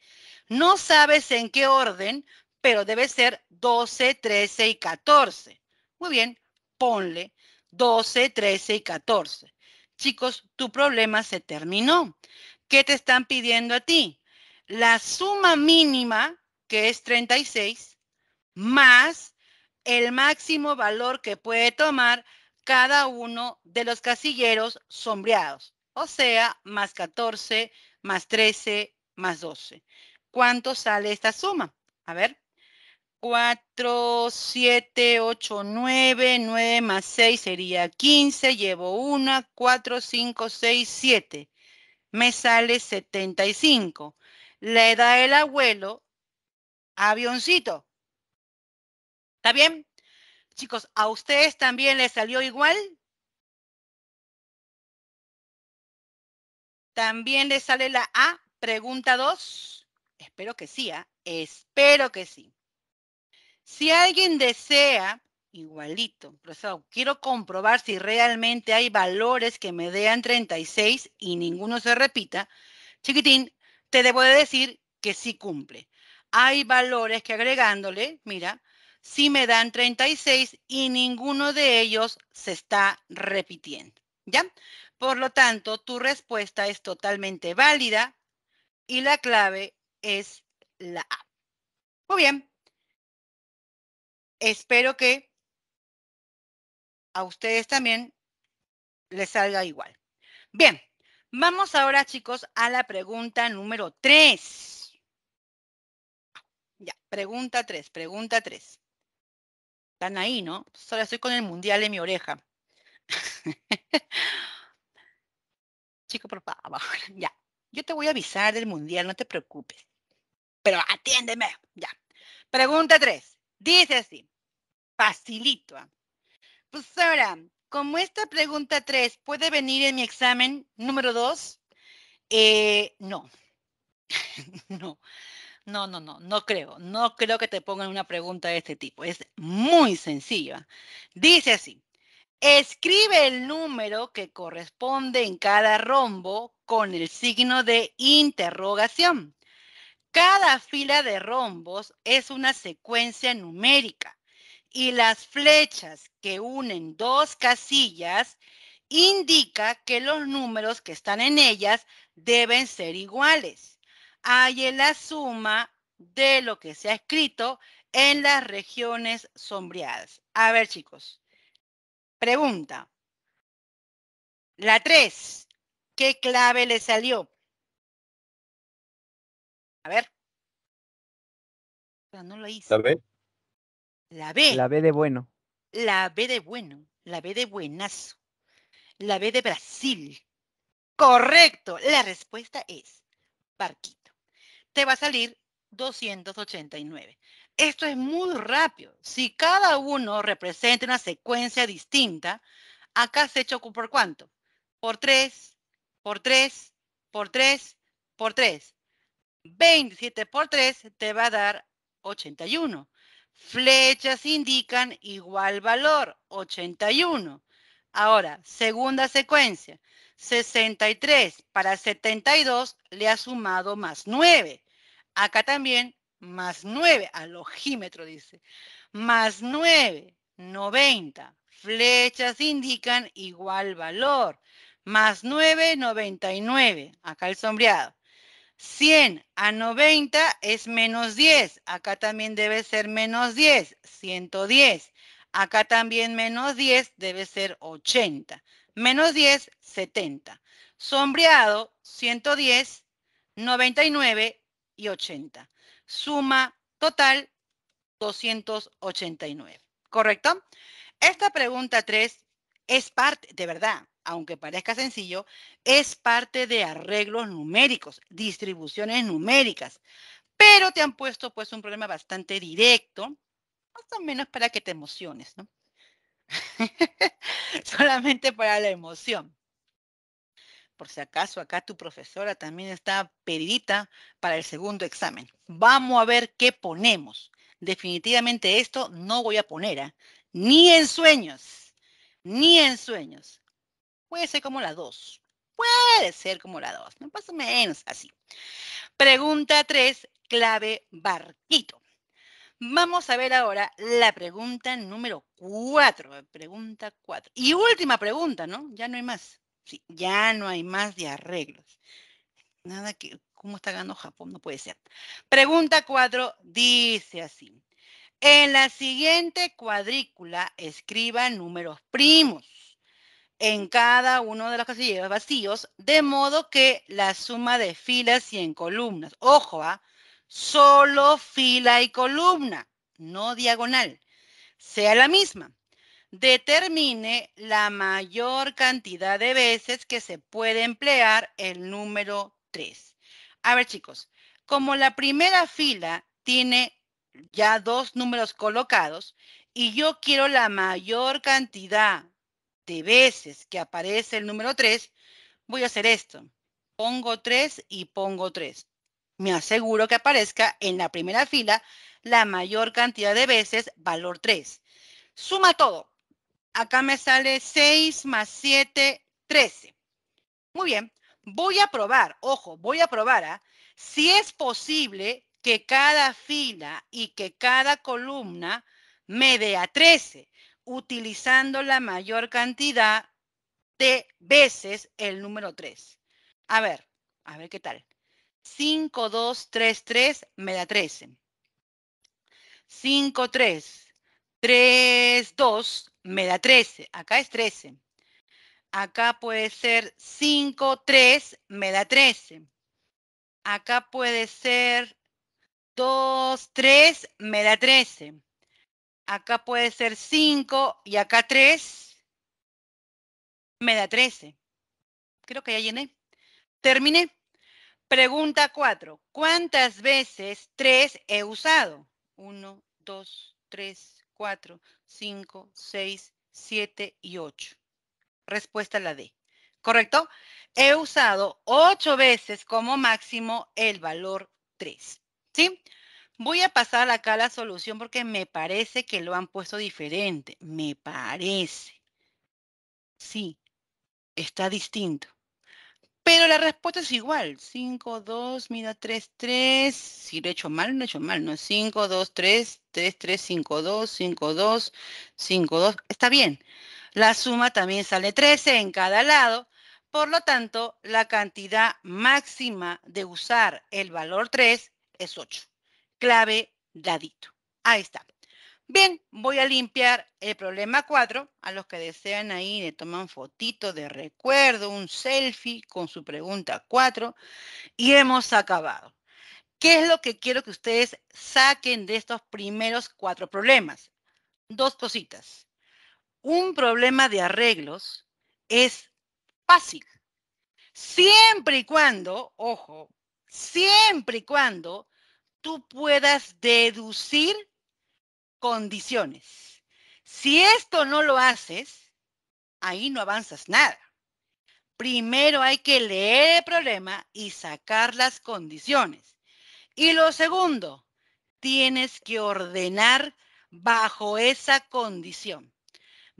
No sabes en qué orden, pero debe ser 12, 13 y 14. Muy bien, ponle 12, 13 y 14. Chicos, tu problema se terminó. ¿Qué te están pidiendo a ti? La suma mínima, que es 36, más el máximo valor que puede tomar cada uno de los casilleros sombreados, o sea, más 14, más 13, más 12. ¿Cuánto sale esta suma? A ver. 4, 7, 8, 9, 9 más 6 sería 15, llevo 1, 4, 5, 6, 7. Me sale 75. Le da el abuelo, avioncito, ¿Está bien? Chicos, ¿a ustedes también les salió igual? ¿También les sale la A? Pregunta 2. Espero que sí, ¿ah? espero que sí. Si alguien desea, igualito, profesor, quiero comprobar si realmente hay valores que me dean 36 y ninguno se repita, chiquitín, te debo de decir que sí cumple. Hay valores que agregándole, mira, si me dan 36 y ninguno de ellos se está repitiendo, ¿ya? Por lo tanto, tu respuesta es totalmente válida y la clave es la A. Muy bien. Espero que a ustedes también les salga igual. Bien, vamos ahora chicos a la pregunta número 3. Ya, pregunta 3, pregunta 3 están ahí, ¿no? ahora estoy con el mundial en mi oreja. Chico, por favor, ya. Yo te voy a avisar del mundial, no te preocupes. Pero atiéndeme, ya. Pregunta tres. Dice así. Facilito. ¿ah? Pues ahora, como esta pregunta tres puede venir en mi examen número 2, eh, no. no. No, no, no, no creo. No creo que te pongan una pregunta de este tipo. Es muy sencilla. Dice así. Escribe el número que corresponde en cada rombo con el signo de interrogación. Cada fila de rombos es una secuencia numérica y las flechas que unen dos casillas indica que los números que están en ellas deben ser iguales hay en la suma de lo que se ha escrito en las regiones sombreadas. A ver, chicos. Pregunta. La 3. ¿Qué clave le salió? A ver. no lo hice. La B. La B. La B de bueno. La B de bueno. La B de buenazo. La B de Brasil. Correcto. La respuesta es Parquito te va a salir 289. Esto es muy rápido. Si cada uno representa una secuencia distinta, acá se hecho por cuánto? Por 3, por 3, por 3, por 3. 27 por 3 te va a dar 81. Flechas indican igual valor, 81. Ahora, segunda secuencia. 63 para 72 le ha sumado más 9. Acá también más 9, alojímetro dice. Más 9, 90. Flechas indican igual valor. Más 9, 99. Acá el sombreado. 100 a 90 es menos 10. Acá también debe ser menos 10. 110. Acá también menos 10 debe ser 80 menos 10, 70. Sombreado, 110, 99 y 80. Suma total, 289. ¿Correcto? Esta pregunta 3 es parte, de verdad, aunque parezca sencillo, es parte de arreglos numéricos, distribuciones numéricas. Pero te han puesto pues un problema bastante directo, más o menos para que te emociones, ¿no? solamente para la emoción. Por si acaso, acá tu profesora también está perdida para el segundo examen. Vamos a ver qué ponemos. Definitivamente esto no voy a poner, ¿ah? ni en sueños, ni en sueños. Puede ser como la 2 Puede ser como la 2 no pasa menos así. Pregunta 3, clave barquito. Vamos a ver ahora la pregunta número cuatro. Eh, pregunta cuatro. Y última pregunta, ¿no? Ya no hay más. Sí, ya no hay más de arreglos. Nada que. ¿Cómo está ganando Japón? No puede ser. Pregunta cuatro dice así. En la siguiente cuadrícula escriba números primos en cada uno de los casilleros vacíos, de modo que la suma de filas y en columnas, ojo, ¿ah? solo fila y columna, no diagonal, sea la misma. Determine la mayor cantidad de veces que se puede emplear el número 3. A ver, chicos, como la primera fila tiene ya dos números colocados y yo quiero la mayor cantidad de veces que aparece el número 3, voy a hacer esto. Pongo 3 y pongo 3 me aseguro que aparezca en la primera fila la mayor cantidad de veces valor 3. Suma todo. Acá me sale 6 más 7, 13. Muy bien, voy a probar, ojo, voy a probar a ¿ah? si es posible que cada fila y que cada columna me dé a 13, utilizando la mayor cantidad de veces el número 3. A ver, a ver qué tal. 5, 2, 3, 3, me da 13. 5, 3, 3, 2, me da 13. Acá es 13. Acá puede ser 5, 3, me da 13. Acá puede ser 2, 3, me da 13. Acá puede ser 5 y acá 3 me da 13. Creo que ya llené. Terminé. Pregunta 4. ¿Cuántas veces 3 he usado? 1, 2, 3, 4, 5, 6, 7 y 8. Respuesta la D. ¿Correcto? He usado 8 veces como máximo el valor 3. ¿Sí? Voy a pasar acá la solución porque me parece que lo han puesto diferente. Me parece. Sí, está distinto. Pero la respuesta es igual. 5, 2, mira, 3, 3. Si lo he hecho mal, no he hecho mal, ¿no? es 5, 2, 3, 3, 3, 5, 2, 5, 2, 5, 2. Está bien. La suma también sale 13 en cada lado. Por lo tanto, la cantidad máxima de usar el valor 3 es 8. Clave dadito. Ahí está. Bien, voy a limpiar el problema 4. A los que desean ahí le toman fotito de recuerdo, un selfie con su pregunta 4 y hemos acabado. ¿Qué es lo que quiero que ustedes saquen de estos primeros cuatro problemas? Dos cositas. Un problema de arreglos es fácil. Siempre y cuando, ojo, siempre y cuando tú puedas deducir condiciones. Si esto no lo haces, ahí no avanzas nada. Primero hay que leer el problema y sacar las condiciones. Y lo segundo, tienes que ordenar bajo esa condición.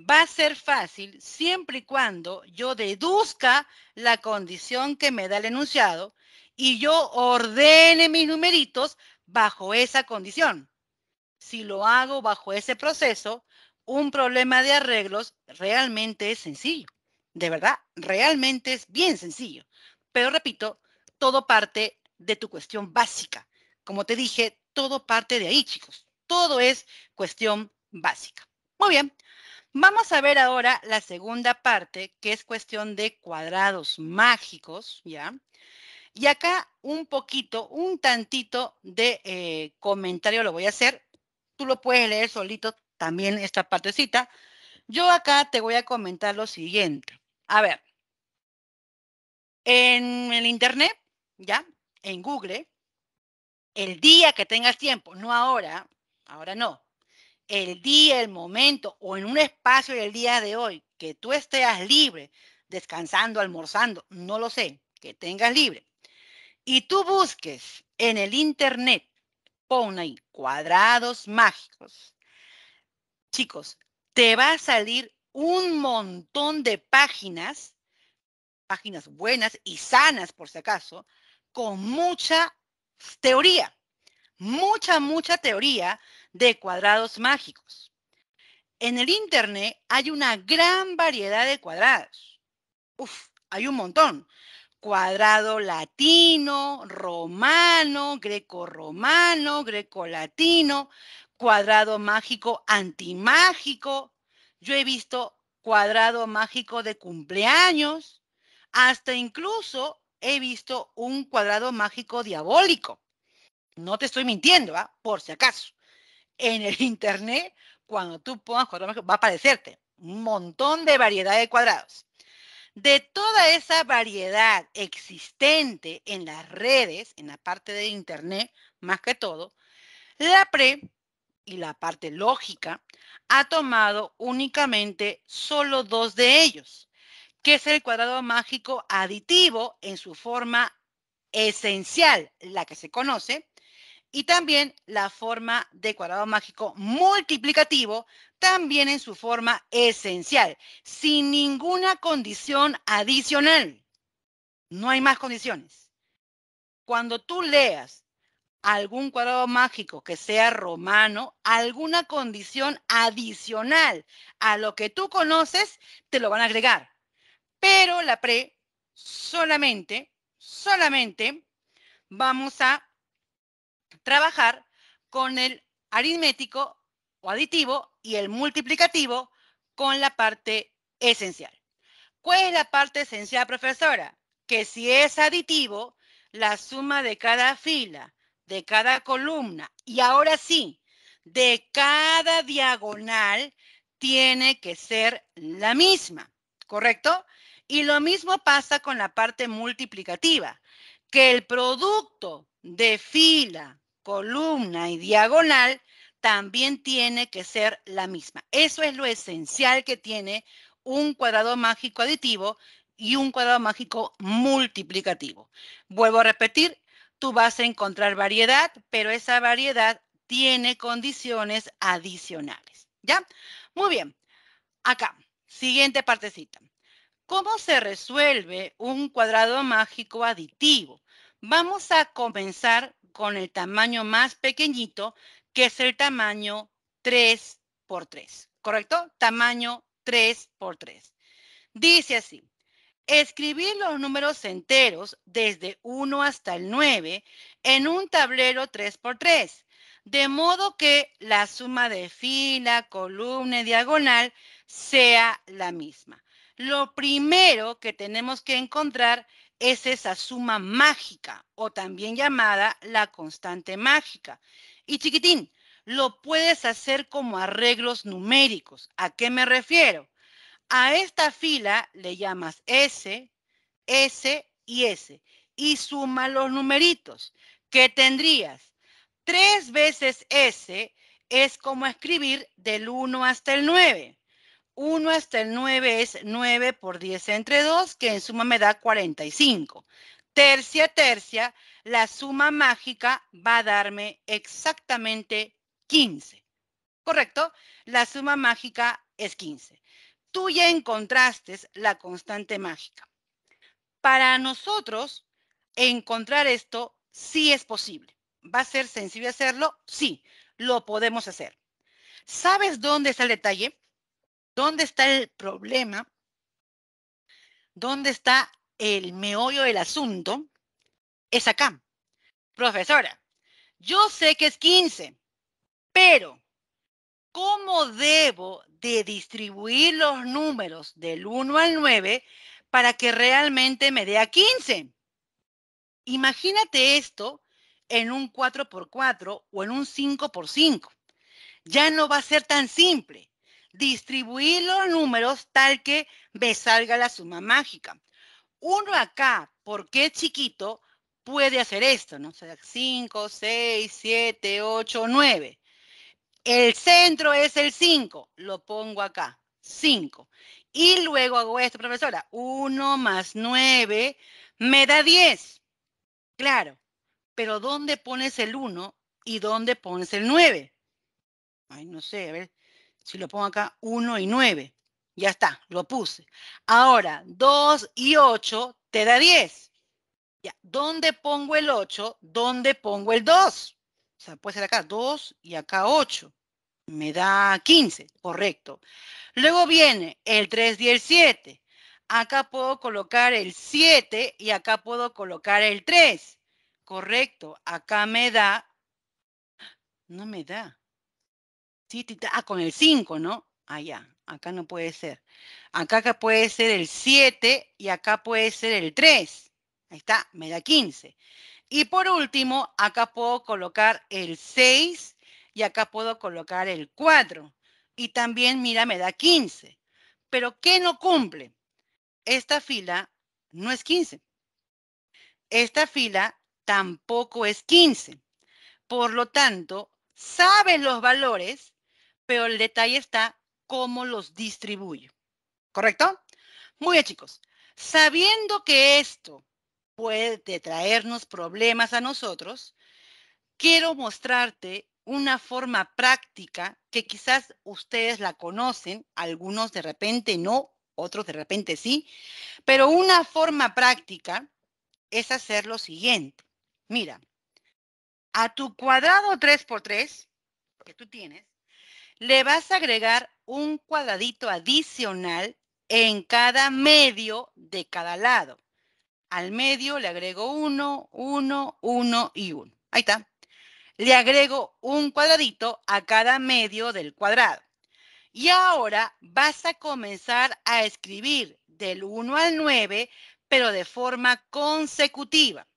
Va a ser fácil siempre y cuando yo deduzca la condición que me da el enunciado y yo ordene mis numeritos bajo esa condición si lo hago bajo ese proceso, un problema de arreglos realmente es sencillo. De verdad, realmente es bien sencillo. Pero repito, todo parte de tu cuestión básica. Como te dije, todo parte de ahí, chicos. Todo es cuestión básica. Muy bien. Vamos a ver ahora la segunda parte, que es cuestión de cuadrados mágicos, ¿ya? Y acá un poquito, un tantito de eh, comentario lo voy a hacer tú lo puedes leer solito también esta partecita. Yo acá te voy a comentar lo siguiente. A ver, en el Internet, ya, en Google, el día que tengas tiempo, no ahora, ahora no, el día, el momento o en un espacio del día de hoy que tú estés libre, descansando, almorzando, no lo sé, que tengas libre, y tú busques en el Internet cuadrados mágicos. Chicos, te va a salir un montón de páginas, páginas buenas y sanas por si acaso, con mucha teoría, mucha, mucha teoría de cuadrados mágicos. En el Internet hay una gran variedad de cuadrados. Uf, hay un montón cuadrado latino, romano, greco-romano, greco-latino, cuadrado mágico antimágico. Yo he visto cuadrado mágico de cumpleaños, hasta incluso he visto un cuadrado mágico diabólico. No te estoy mintiendo, ¿ah? por si acaso. En el internet, cuando tú pongas cuadrado mágico, va a aparecerte un montón de variedad de cuadrados de toda esa variedad existente en las redes, en la parte de Internet más que todo, la pre y la parte lógica ha tomado únicamente solo dos de ellos, que es el cuadrado mágico aditivo en su forma esencial, la que se conoce, y también la forma de cuadrado mágico multiplicativo, también en su forma esencial, sin ninguna condición adicional. No hay más condiciones. Cuando tú leas algún cuadrado mágico que sea romano, alguna condición adicional a lo que tú conoces, te lo van a agregar. Pero la pre solamente, solamente vamos a trabajar con el aritmético o aditivo y el multiplicativo con la parte esencial. ¿Cuál es la parte esencial, profesora? Que si es aditivo, la suma de cada fila, de cada columna y ahora sí, de cada diagonal tiene que ser la misma, ¿correcto? Y lo mismo pasa con la parte multiplicativa, que el producto de fila, columna y diagonal también tiene que ser la misma. Eso es lo esencial que tiene un cuadrado mágico aditivo y un cuadrado mágico multiplicativo. Vuelvo a repetir, tú vas a encontrar variedad, pero esa variedad tiene condiciones adicionales. ¿Ya? Muy bien. Acá, siguiente partecita. ¿Cómo se resuelve un cuadrado mágico aditivo? Vamos a comenzar con el tamaño más pequeñito, que es el tamaño 3 x 3, ¿correcto? Tamaño 3 x 3. Dice así, escribir los números enteros desde 1 hasta el 9 en un tablero 3 x 3, de modo que la suma de fila, columna y diagonal sea la misma. Lo primero que tenemos que encontrar es es esa suma mágica o también llamada la constante mágica. Y chiquitín, lo puedes hacer como arreglos numéricos. ¿A qué me refiero? A esta fila le llamas S, S y S y suma los numeritos. ¿Qué tendrías? Tres veces S es como escribir del 1 hasta el 9. 1 hasta el 9 es 9 por 10 entre 2, que en suma me da 45. Tercia, tercia, la suma mágica va a darme exactamente 15. ¿Correcto? La suma mágica es 15. Tú ya encontraste la constante mágica. Para nosotros, encontrar esto sí es posible. ¿Va a ser sencillo hacerlo? Sí, lo podemos hacer. ¿Sabes dónde está el detalle? ¿Dónde está el problema? ¿Dónde está el meollo del asunto? Es acá. Profesora, yo sé que es 15, pero ¿cómo debo de distribuir los números del 1 al 9 para que realmente me dé a 15? Imagínate esto en un 4x4 o en un 5x5. Ya no va a ser tan simple distribuir los números tal que me salga la suma mágica. Uno acá, porque es chiquito, puede hacer esto, ¿no? O sea, 5, 6, 7, 8, 9. El centro es el 5, lo pongo acá, 5. Y luego hago esto, profesora, 1 más 9 me da 10. Claro, pero ¿dónde pones el 1 y dónde pones el 9? Ay, no sé, a ver, si lo pongo acá, 1 y 9. Ya está, lo puse. Ahora, 2 y 8 te da 10. Ya, ¿dónde pongo el 8? ¿Dónde pongo el 2? O sea, puede ser acá 2 y acá 8. Me da 15, correcto. Luego viene el 3 y el 7. Acá puedo colocar el 7 y acá puedo colocar el 3. Correcto, acá me da, no me da, ah, con el 5, ¿no? Allá, ah, acá no puede ser. Acá, acá puede ser el 7 y acá puede ser el 3. Ahí está, me da 15. Y por último, acá puedo colocar el 6 y acá puedo colocar el 4. Y también, mira, me da 15. Pero ¿qué no cumple? Esta fila no es 15. Esta fila tampoco es 15. Por lo tanto, sabes los valores pero el detalle está cómo los distribuyo. ¿Correcto? Muy bien, chicos. Sabiendo que esto puede traernos problemas a nosotros, quiero mostrarte una forma práctica que quizás ustedes la conocen, algunos de repente no, otros de repente sí, pero una forma práctica es hacer lo siguiente. Mira, a tu cuadrado 3 por 3 que tú tienes, le vas a agregar un cuadradito adicional en cada medio de cada lado. Al medio le agrego uno, uno, uno y uno. Ahí está. Le agrego un cuadradito a cada medio del cuadrado. Y ahora vas a comenzar a escribir del 1 al 9, pero de forma consecutiva.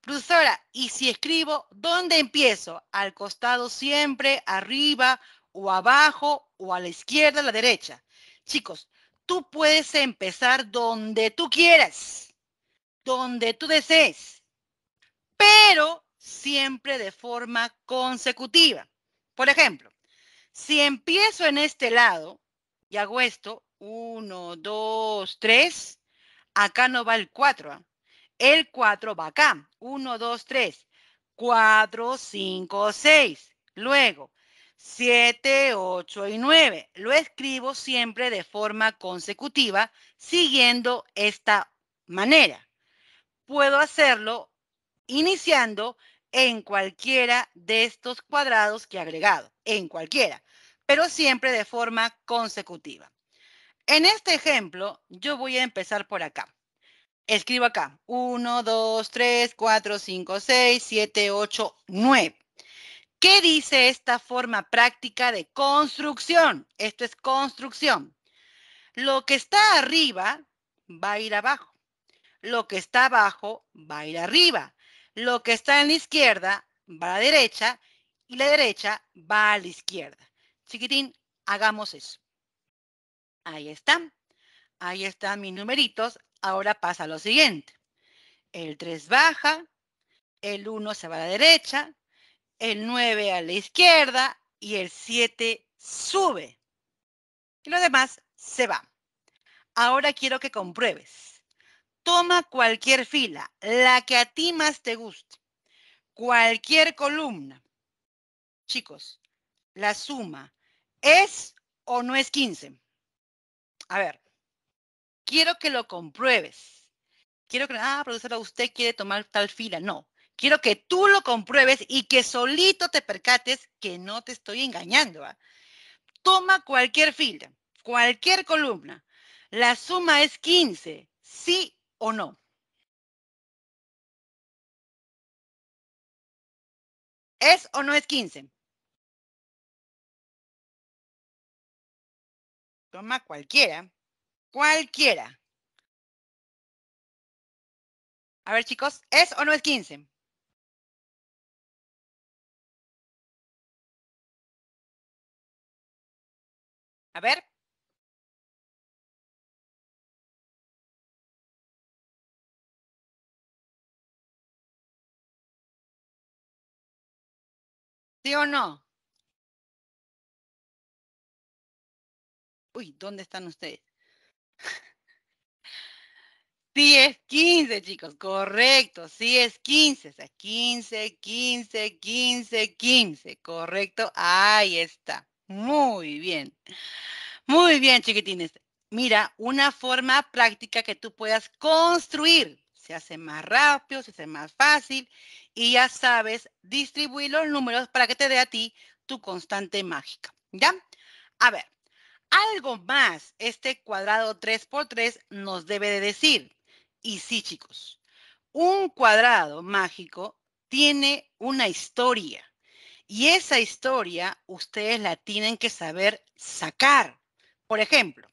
Profesora, ¿y si escribo, dónde empiezo? ¿Al costado siempre? ¿Arriba? o abajo, o a la izquierda, a la derecha. Chicos, tú puedes empezar donde tú quieras, donde tú desees, pero siempre de forma consecutiva. Por ejemplo, si empiezo en este lado y hago esto, 1, 2, 3, acá no va el 4. ¿ah? El 4 va acá. 1, 2, 3. 4, 5, 6. Luego, 7, 8 y 9. Lo escribo siempre de forma consecutiva siguiendo esta manera. Puedo hacerlo iniciando en cualquiera de estos cuadrados que he agregado, en cualquiera, pero siempre de forma consecutiva. En este ejemplo, yo voy a empezar por acá. Escribo acá, 1, 2, 3, 4, 5, 6, 7, 8, 9. ¿Qué dice esta forma práctica de construcción? Esto es construcción. Lo que está arriba va a ir abajo. Lo que está abajo va a ir arriba. Lo que está en la izquierda va a la derecha y la derecha va a la izquierda. Chiquitín, hagamos eso. Ahí están. Ahí están mis numeritos. Ahora pasa lo siguiente. El 3 baja, el 1 se va a la derecha, el 9 a la izquierda y el 7 sube. Y lo demás se va. Ahora quiero que compruebes. Toma cualquier fila, la que a ti más te guste, cualquier columna. Chicos, la suma es o no es 15. A ver, quiero que lo compruebes. Quiero que, ah, profesora, usted quiere tomar tal fila. No, Quiero que tú lo compruebes y que solito te percates que no te estoy engañando. ¿ah? Toma cualquier fila, cualquier columna. La suma es 15, sí o no. ¿Es o no es 15? Toma cualquiera, cualquiera. A ver, chicos, ¿es o no es 15? A ver. ¿Sí o no? Uy, ¿dónde están ustedes? 10, 15, chicos, correcto. Sí es 15, 15, 15, 15, 15, correcto. Ahí está. Muy bien. Muy bien, chiquitines. Mira, una forma práctica que tú puedas construir. Se hace más rápido, se hace más fácil y ya sabes distribuir los números para que te dé a ti tu constante mágica. ¿Ya? A ver, algo más este cuadrado 3x3 nos debe de decir. Y sí, chicos, un cuadrado mágico tiene una historia. Y esa historia ustedes la tienen que saber sacar. Por ejemplo,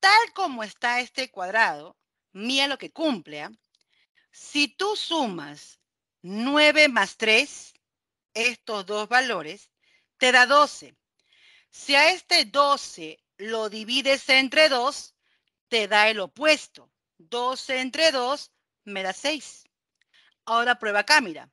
tal como está este cuadrado, mira lo que cumple. ¿ah? Si tú sumas 9 más 3, estos dos valores, te da 12. Si a este 12 lo divides entre 2, te da el opuesto. 12 entre 2 me da 6. Ahora prueba acá, mira.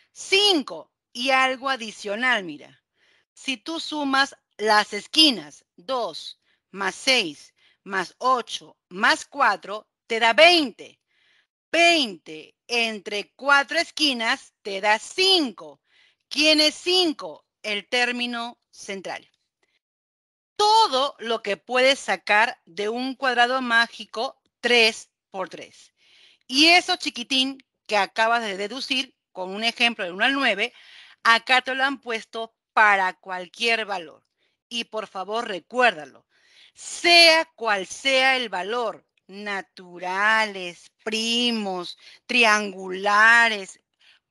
5 y algo adicional, mira. Si tú sumas las esquinas, 2 más 6 más 8 más 4, te da 20. 20 entre 4 esquinas te da 5. ¿Quién es 5? El término central. Todo lo que puedes sacar de un cuadrado mágico 3 por 3. Y eso, chiquitín, que acabas de deducir, con un ejemplo de 1 al 9, acá te lo han puesto para cualquier valor. Y por favor, recuérdalo. Sea cual sea el valor, naturales, primos, triangulares,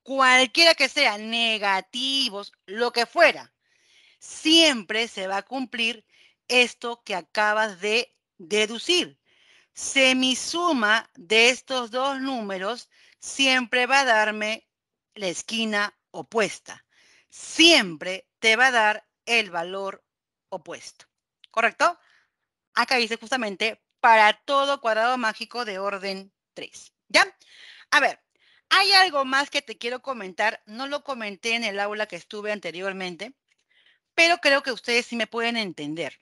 cualquiera que sea, negativos, lo que fuera, siempre se va a cumplir esto que acabas de deducir. Semisuma de estos dos números siempre va a darme la esquina opuesta. Siempre te va a dar el valor opuesto. ¿Correcto? Acá dice justamente para todo cuadrado mágico de orden 3. ¿Ya? A ver, hay algo más que te quiero comentar. No lo comenté en el aula que estuve anteriormente, pero creo que ustedes sí me pueden entender.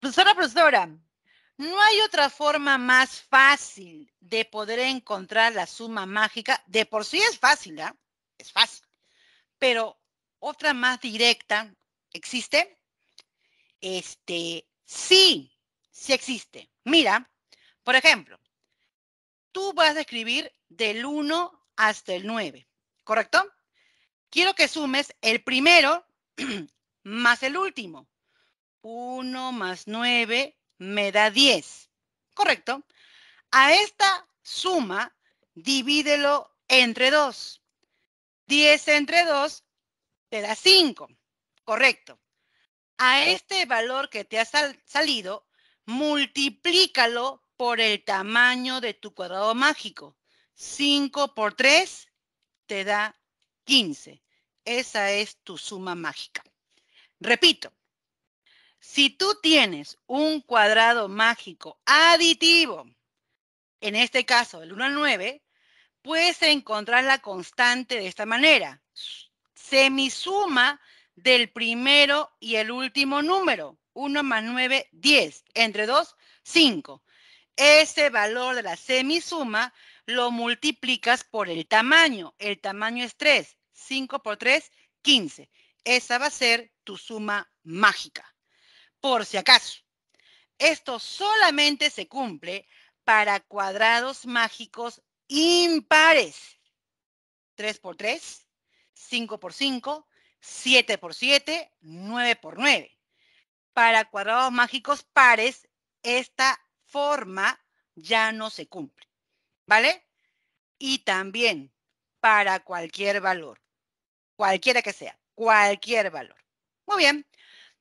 Profesora, profesora, no hay otra forma más fácil de poder encontrar la suma mágica. De por sí es fácil, ¿ah? Es fácil. Pero otra más directa, ¿existe? Este, sí, sí existe. Mira, por ejemplo, tú vas a escribir del 1 hasta el 9, ¿correcto? Quiero que sumes el primero más el último. 1 más 9 me da 10. ¿Correcto? A esta suma, divídelo entre 2. 10 entre 2 te da 5. Correcto. A este valor que te ha salido, multiplícalo por el tamaño de tu cuadrado mágico. 5 por 3 te da 15. Esa es tu suma mágica. Repito, si tú tienes un cuadrado mágico aditivo, en este caso el 1 al 9, puedes encontrar la constante de esta manera. Semisuma del primero y el último número. 1 más 9, 10. Entre 2, 5. Ese valor de la semisuma lo multiplicas por el tamaño. El tamaño es 3. 5 por 3, 15. Esa va a ser tu suma mágica por si acaso. Esto solamente se cumple para cuadrados mágicos impares. 3 por 3, 5 por 5, 7 por 7, 9 por 9. Para cuadrados mágicos pares, esta forma ya no se cumple. ¿Vale? Y también para cualquier valor, cualquiera que sea, cualquier valor. Muy bien.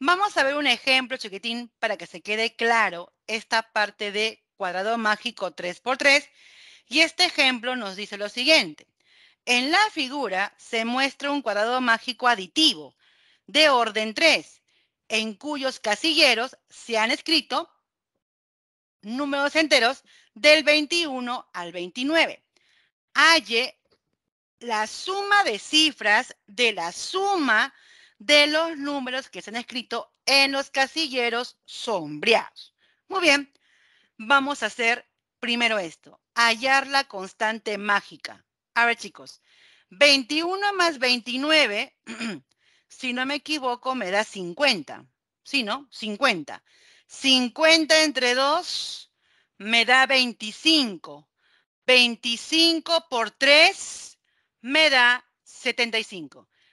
Vamos a ver un ejemplo chiquitín para que se quede claro esta parte de cuadrado mágico 3x3. Y este ejemplo nos dice lo siguiente. En la figura se muestra un cuadrado mágico aditivo de orden 3, en cuyos casilleros se han escrito números enteros del 21 al 29. Halle la suma de cifras de la suma de los números que se han escrito en los casilleros sombreados. Muy bien, vamos a hacer primero esto, hallar la constante mágica. A ver chicos, 21 más 29, si no me equivoco, me da 50. ¿Sí, no? 50. 50 entre 2 me da 25. 25 por 3 me da 75.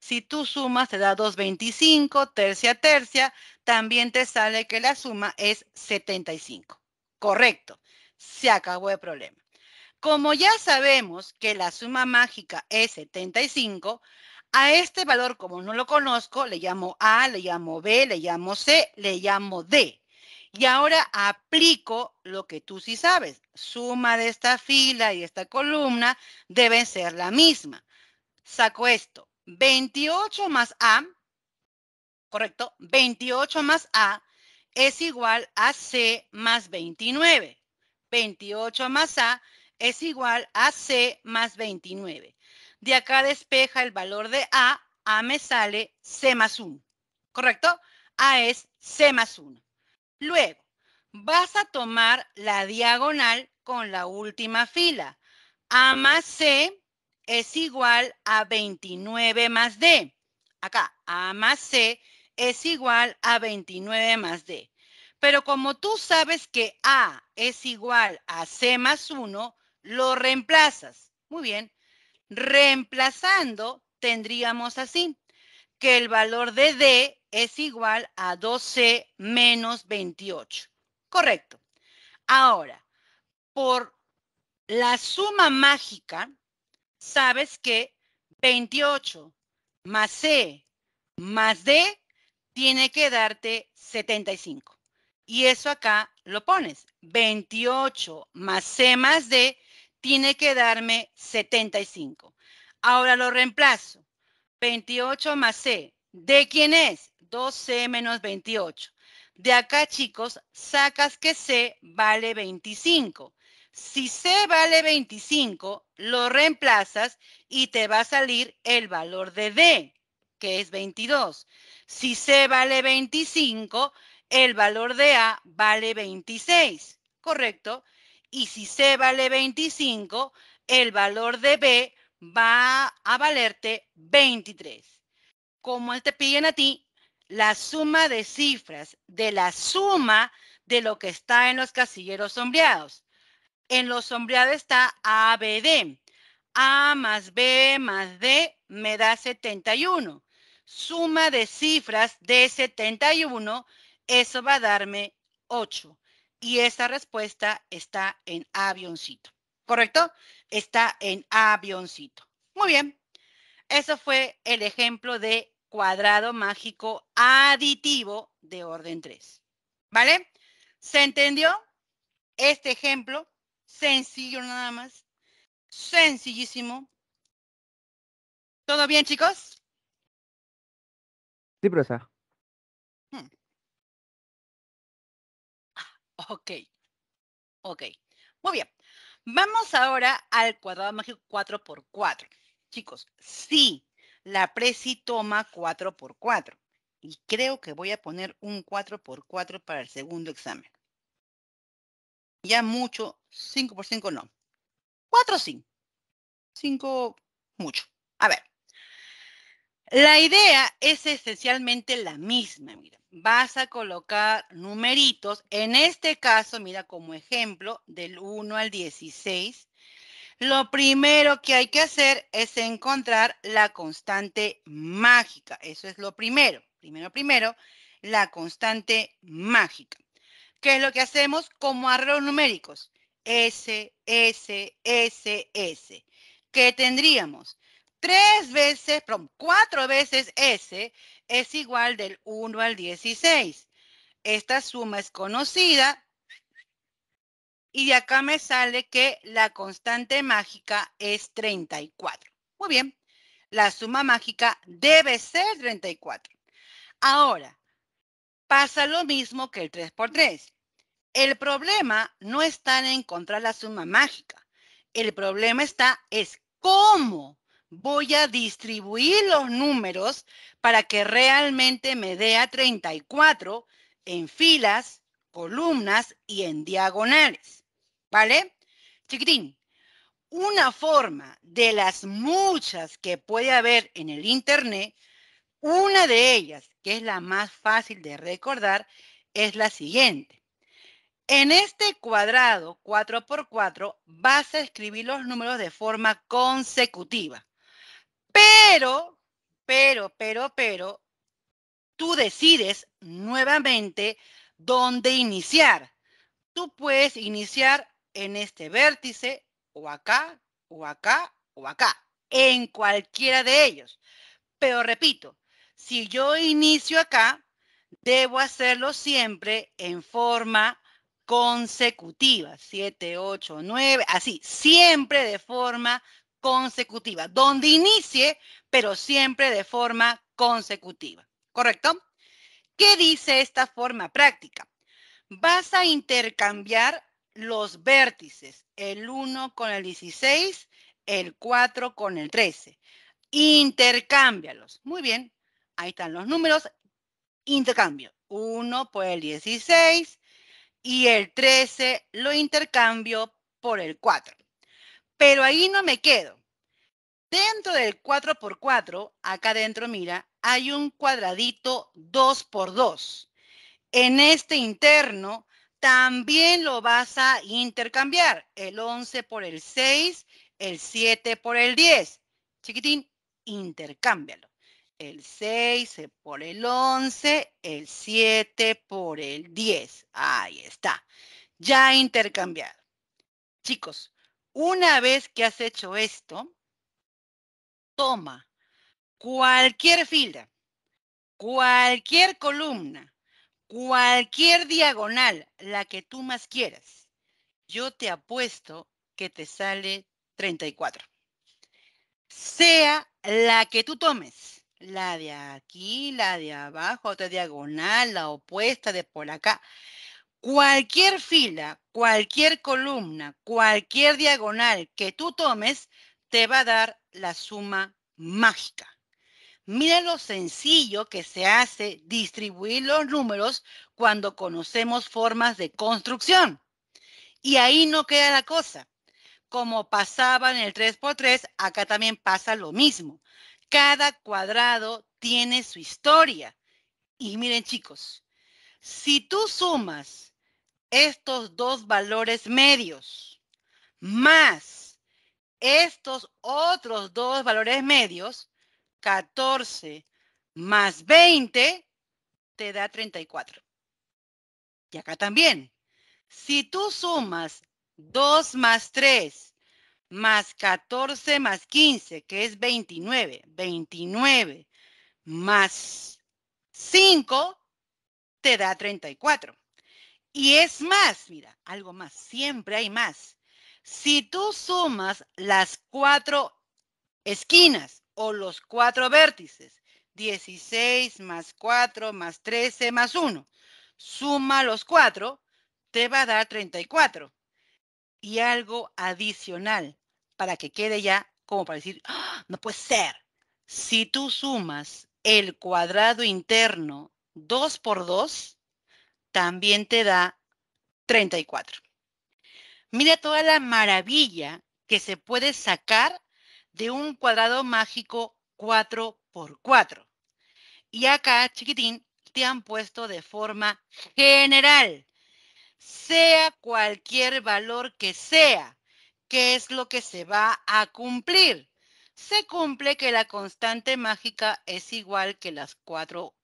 Si tú sumas, te da 225, tercia, tercia, también te sale que la suma es 75. Correcto, se acabó el problema. Como ya sabemos que la suma mágica es 75, a este valor, como no lo conozco, le llamo A, le llamo B, le llamo C, le llamo D. Y ahora aplico lo que tú sí sabes. Suma de esta fila y esta columna deben ser la misma. Saco esto. 28 más A, ¿correcto? 28 más A es igual a C más 29. 28 más A es igual a C más 29. De acá despeja el valor de A, A me sale C más 1, ¿correcto? A es C más 1. Luego, vas a tomar la diagonal con la última fila. A más C es igual a 29 más D. Acá, A más C es igual a 29 más D. Pero como tú sabes que A es igual a C más 1, lo reemplazas. Muy bien. Reemplazando tendríamos así, que el valor de D es igual a 12 menos 28. Correcto. Ahora, por la suma mágica, sabes que 28 más C más D tiene que darte 75. Y eso acá lo pones. 28 más C más D tiene que darme 75. Ahora lo reemplazo. 28 más C. ¿De quién es? 2C menos 28. De acá, chicos, sacas que C vale 25. Si C vale 25, lo reemplazas y te va a salir el valor de D, que es 22. Si C vale 25, el valor de A vale 26, ¿correcto? Y si C vale 25, el valor de B va a valerte 23. Como te piden a ti, la suma de cifras de la suma de lo que está en los casilleros sombreados. En lo sombreado está ABD. A más B más D me da 71. Suma de cifras de 71, eso va a darme 8. Y esa respuesta está en avioncito. ¿Correcto? Está en avioncito. Muy bien. Eso fue el ejemplo de cuadrado mágico aditivo de orden 3. ¿Vale? ¿Se entendió este ejemplo? Sencillo nada más. Sencillísimo. ¿Todo bien, chicos? Sí, profesor. Hmm. Ah, ok. Ok. Muy bien. Vamos ahora al cuadrado mágico 4x4. Chicos, sí, la presi toma 4x4. Y creo que voy a poner un 4x4 para el segundo examen ya mucho, 5 por 5 no. 4 sí, 5 mucho. A ver, la idea es esencialmente la misma, mira. Vas a colocar numeritos, en este caso, mira, como ejemplo, del 1 al 16. Lo primero que hay que hacer es encontrar la constante mágica. Eso es lo primero. Primero, primero, la constante mágica. ¿Qué es lo que hacemos como arreglos numéricos? S, S, S, S. ¿Qué tendríamos? Tres veces, perdón, cuatro veces S es igual del 1 al 16. Esta suma es conocida y de acá me sale que la constante mágica es 34. Muy bien, la suma mágica debe ser 34. Ahora, pasa lo mismo que el 3x3. El problema no está en encontrar la suma mágica. El problema está es cómo voy a distribuir los números para que realmente me dé a 34 en filas, columnas y en diagonales. ¿Vale? Chiquitín, una forma de las muchas que puede haber en el Internet, una de ellas que es la más fácil de recordar, es la siguiente. En este cuadrado 4x4 vas a escribir los números de forma consecutiva. Pero, pero, pero, pero, tú decides nuevamente dónde iniciar. Tú puedes iniciar en este vértice, o acá, o acá, o acá, en cualquiera de ellos. Pero repito, si yo inicio acá, debo hacerlo siempre en forma consecutiva. 7, 8, 9, así, siempre de forma consecutiva. Donde inicie, pero siempre de forma consecutiva. ¿Correcto? ¿Qué dice esta forma práctica? Vas a intercambiar los vértices, el 1 con el 16, el 4 con el 13. Intercámbialos. Muy bien, Ahí están los números. Intercambio. 1 por el 16 y el 13 lo intercambio por el 4. Pero ahí no me quedo. Dentro del 4 por 4, acá dentro, mira, hay un cuadradito 2 por 2. En este interno también lo vas a intercambiar. El 11 por el 6, el 7 por el 10. Chiquitín, intercámbialo el 6 eh, por el 11, el 7 por el 10. Ahí está. Ya intercambiado. Chicos, una vez que has hecho esto, toma cualquier fila, cualquier columna, cualquier diagonal, la que tú más quieras. Yo te apuesto que te sale 34. Sea la que tú tomes la de aquí, la de abajo, otra diagonal, la opuesta de por acá. Cualquier fila, cualquier columna, cualquier diagonal que tú tomes, te va a dar la suma mágica. Mira lo sencillo que se hace distribuir los números cuando conocemos formas de construcción. Y ahí no queda la cosa. Como pasaba en el 3x3, acá también pasa lo mismo. Cada cuadrado tiene su historia. Y miren chicos, si tú sumas estos dos valores medios más estos otros dos valores medios, 14 más 20 te da 34. Y acá también, si tú sumas 2 más 3 más 14 más 15, que es 29. 29 más 5 te da 34. Y es más, mira, algo más, siempre hay más. Si tú sumas las cuatro esquinas o los cuatro vértices, 16 más 4 más 13 más 1, suma los cuatro, te va a dar 34 y algo adicional para que quede ya como para decir, ¡Ah! no puede ser. Si tú sumas el cuadrado interno 2 por 2, también te da 34. Mira toda la maravilla que se puede sacar de un cuadrado mágico 4 por 4. Y acá, chiquitín, te han puesto de forma general sea cualquier valor que sea, ¿qué es lo que se va a cumplir? Se cumple que la constante mágica es igual que las cuatro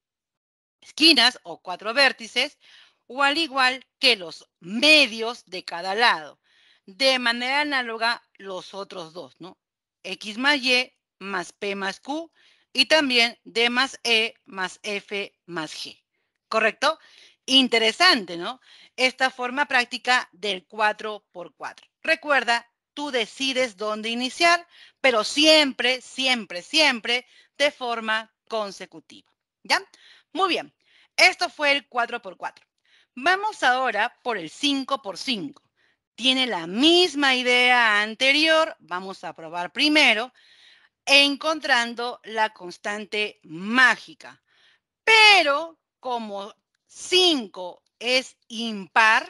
esquinas o cuatro vértices o al igual que los medios de cada lado. De manera análoga, los otros dos, ¿no? X más Y más P más Q y también D más E más F más G. ¿Correcto? Interesante, ¿no? Esta forma práctica del 4x4. Recuerda, tú decides dónde iniciar, pero siempre, siempre, siempre de forma consecutiva. ¿Ya? Muy bien. Esto fue el 4x4. Vamos ahora por el 5x5. Tiene la misma idea anterior. Vamos a probar primero encontrando la constante mágica. Pero como 5 es impar,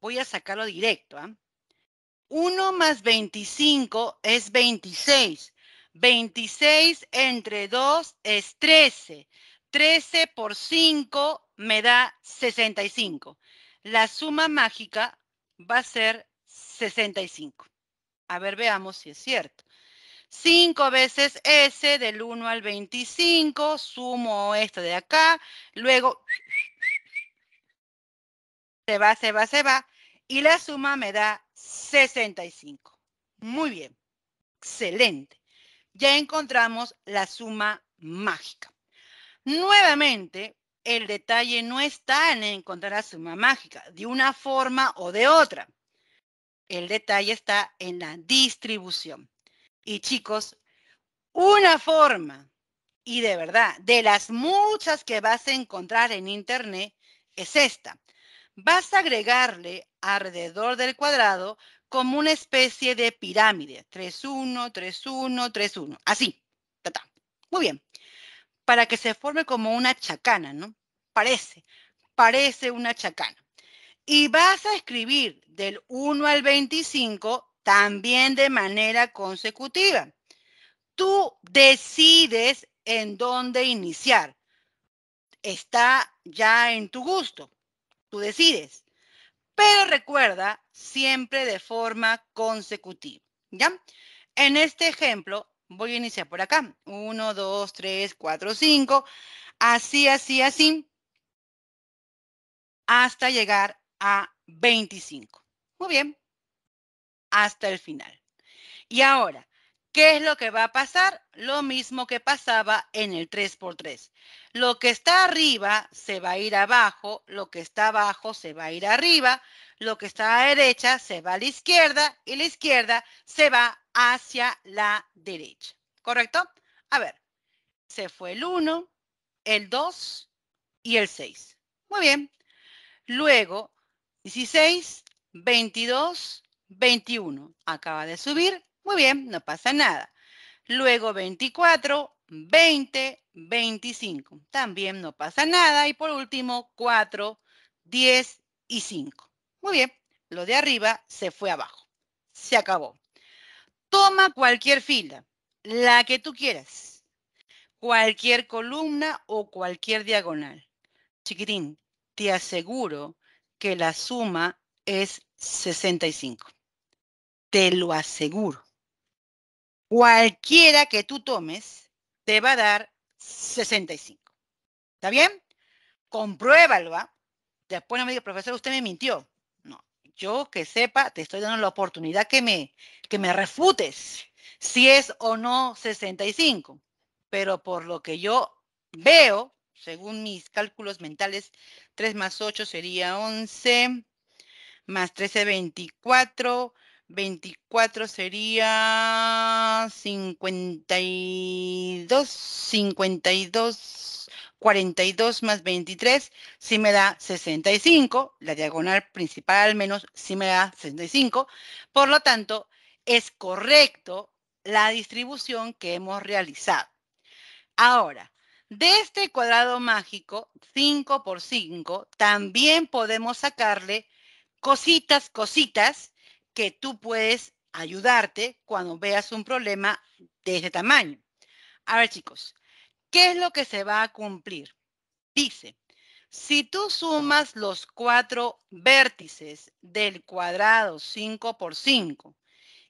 voy a sacarlo directo. 1 ¿ah? más 25 es 26. 26 entre 2 es 13. 13 por 5 me da 65. La suma mágica va a ser 65. A ver, veamos si es cierto. 5 veces S del 1 al 25, sumo esto de acá, luego se va, se va, se va, y la suma me da 65. Muy bien, excelente. Ya encontramos la suma mágica. Nuevamente, el detalle no está en encontrar la suma mágica, de una forma o de otra. El detalle está en la distribución y chicos, una forma, y de verdad, de las muchas que vas a encontrar en Internet, es esta. Vas a agregarle alrededor del cuadrado como una especie de pirámide. 3-1, 3-1, 3-1. Así. Muy bien. Para que se forme como una chacana, ¿no? Parece. Parece una chacana. Y vas a escribir del 1 al 25 también de manera consecutiva. Tú decides en dónde iniciar. Está ya en tu gusto. Tú decides. Pero recuerda siempre de forma consecutiva. ¿Ya? En este ejemplo, voy a iniciar por acá. Uno, dos, tres, cuatro, cinco. Así, así, así. Hasta llegar a 25. Muy bien hasta el final. Y ahora, ¿qué es lo que va a pasar? Lo mismo que pasaba en el 3x3. Lo que está arriba se va a ir abajo, lo que está abajo se va a ir arriba, lo que está a la derecha se va a la izquierda y la izquierda se va hacia la derecha. ¿Correcto? A ver, se fue el 1, el 2 y el 6. Muy bien. Luego, 16, 22, 21. Acaba de subir. Muy bien, no pasa nada. Luego 24, 20, 25. También no pasa nada. Y por último, 4, 10 y 5. Muy bien, lo de arriba se fue abajo. Se acabó. Toma cualquier fila, la que tú quieras. Cualquier columna o cualquier diagonal. Chiquitín, te aseguro que la suma es 65. Te lo aseguro. Cualquiera que tú tomes te va a dar 65. ¿Está bien? Compruébalo. ¿va? ¿ah? Después no me diga, profesor, usted me mintió. No, yo que sepa, te estoy dando la oportunidad que me, que me refutes si es o no 65. Pero por lo que yo veo, según mis cálculos mentales, 3 más 8 sería 11, más 13, 24, 24 sería 52, 52, 42 más 23, si me da 65, la diagonal principal al menos, si me da 65. Por lo tanto, es correcto la distribución que hemos realizado. Ahora, de este cuadrado mágico, 5 por 5, también podemos sacarle cositas, cositas, que tú puedes ayudarte cuando veas un problema de ese tamaño. A ver, chicos, ¿qué es lo que se va a cumplir? Dice, si tú sumas los cuatro vértices del cuadrado 5 por 5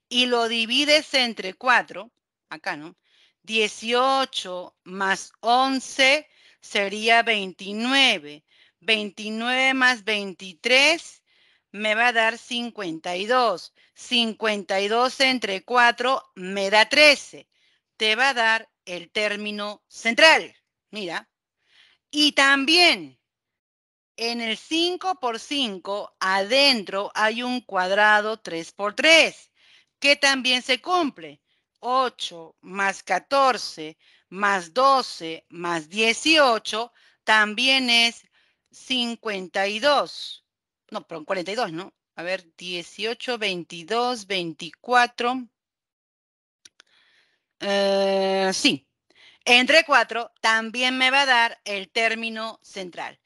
y lo divides entre 4, acá, ¿no? 18 más 11 sería 29. 29 más 23 me va a dar 52. 52 entre 4 me da 13. Te va a dar el término central. Mira. Y también en el 5 por 5 adentro hay un cuadrado 3 por 3 que también se cumple. 8 más 14 más 12 más 18 también es 52 no, perdón, 42, ¿no? A ver, 18, 22, 24. sí, entre 4 también me va a dar el término central.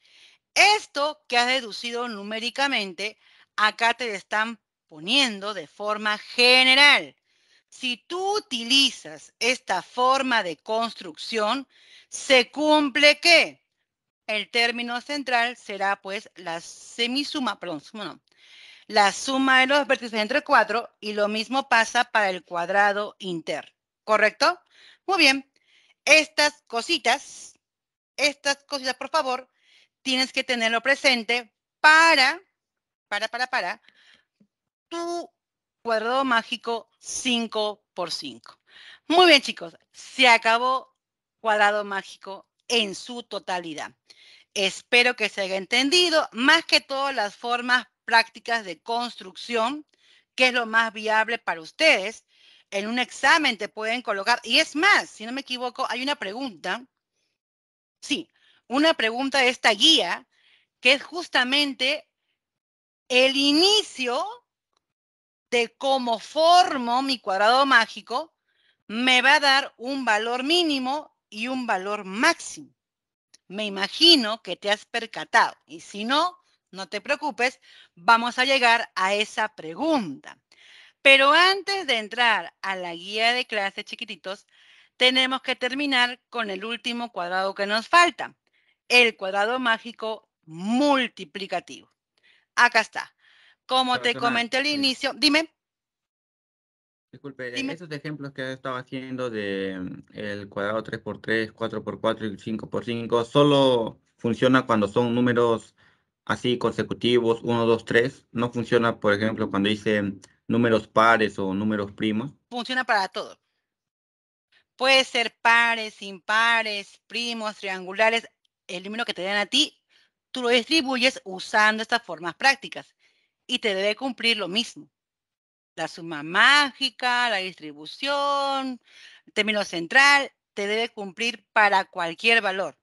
Esto que has deducido numéricamente, acá te están poniendo de forma general. Si tú utilizas esta forma de construcción, se cumple qué? El término central será pues la semisuma, perdón, suma no, la suma de los vértices entre cuatro y lo mismo pasa para el cuadrado inter, ¿correcto? Muy bien, estas cositas, estas cositas por favor, tienes que tenerlo presente para, para, para, para, tu cuadrado mágico 5 por 5. Muy bien chicos, se acabó cuadrado mágico en su totalidad. Espero que se haya entendido, más que todas las formas prácticas de construcción, que es lo más viable para ustedes. En un examen te pueden colocar, y es más, si no me equivoco, hay una pregunta, sí, una pregunta de esta guía, que es justamente el inicio de cómo formo mi cuadrado mágico, me va a dar un valor mínimo y un valor máximo. Me imagino que te has percatado y si no, no te preocupes, vamos a llegar a esa pregunta. Pero antes de entrar a la guía de clases chiquititos, tenemos que terminar con el último cuadrado que nos falta, el cuadrado mágico multiplicativo. Acá está. Como te comenté al inicio, dime. Disculpe, e esos ejemplos que he estado haciendo de mm, el cuadrado 3x3, 4x4 y 5x5, ¿solo funciona cuando son números así consecutivos, 1, 2, 3? ¿No funciona, por ejemplo, cuando dicen números pares o números primos? Funciona para todo. Puede ser pares, impares, primos, triangulares. El número que te den a ti, tú lo distribuyes usando estas formas prácticas y te debe cumplir lo mismo la suma mágica, la distribución, término central, te debe cumplir para cualquier valor.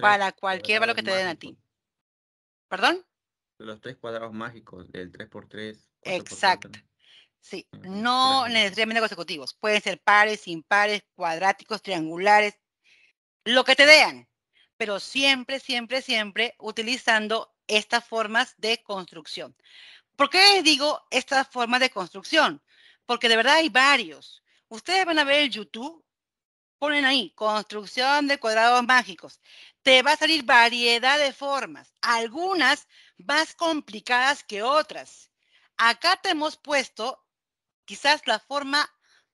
para cualquier valor que te den a ti. ¿Perdón? los tres cuadrados mágicos, del 3 por 3 Exacto. Sí, no necesariamente consecutivos. Pueden ser pares, impares, cuadráticos, triangulares, lo que te den Pero siempre, siempre, siempre utilizando estas formas de construcción. ¿Por qué les digo estas formas de construcción? Porque de verdad hay varios. Ustedes van a ver el YouTube, ponen ahí, construcción de cuadrados mágicos. Te va a salir variedad de formas, algunas más complicadas que otras. Acá te hemos puesto quizás la forma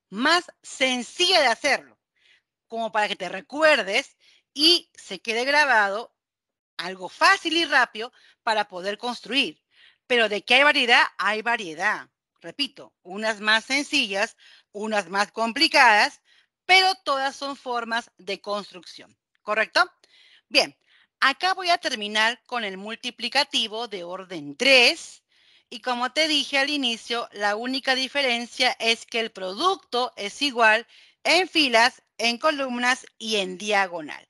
más sencilla de hacerlo, como para que te recuerdes y se quede grabado algo fácil y rápido para poder construir. Pero de qué hay variedad, hay variedad. Repito, unas más sencillas, unas más complicadas, pero todas son formas de construcción, ¿correcto? Bien, acá voy a terminar con el multiplicativo de orden 3. Y como te dije al inicio, la única diferencia es que el producto es igual en filas, en columnas y en diagonal.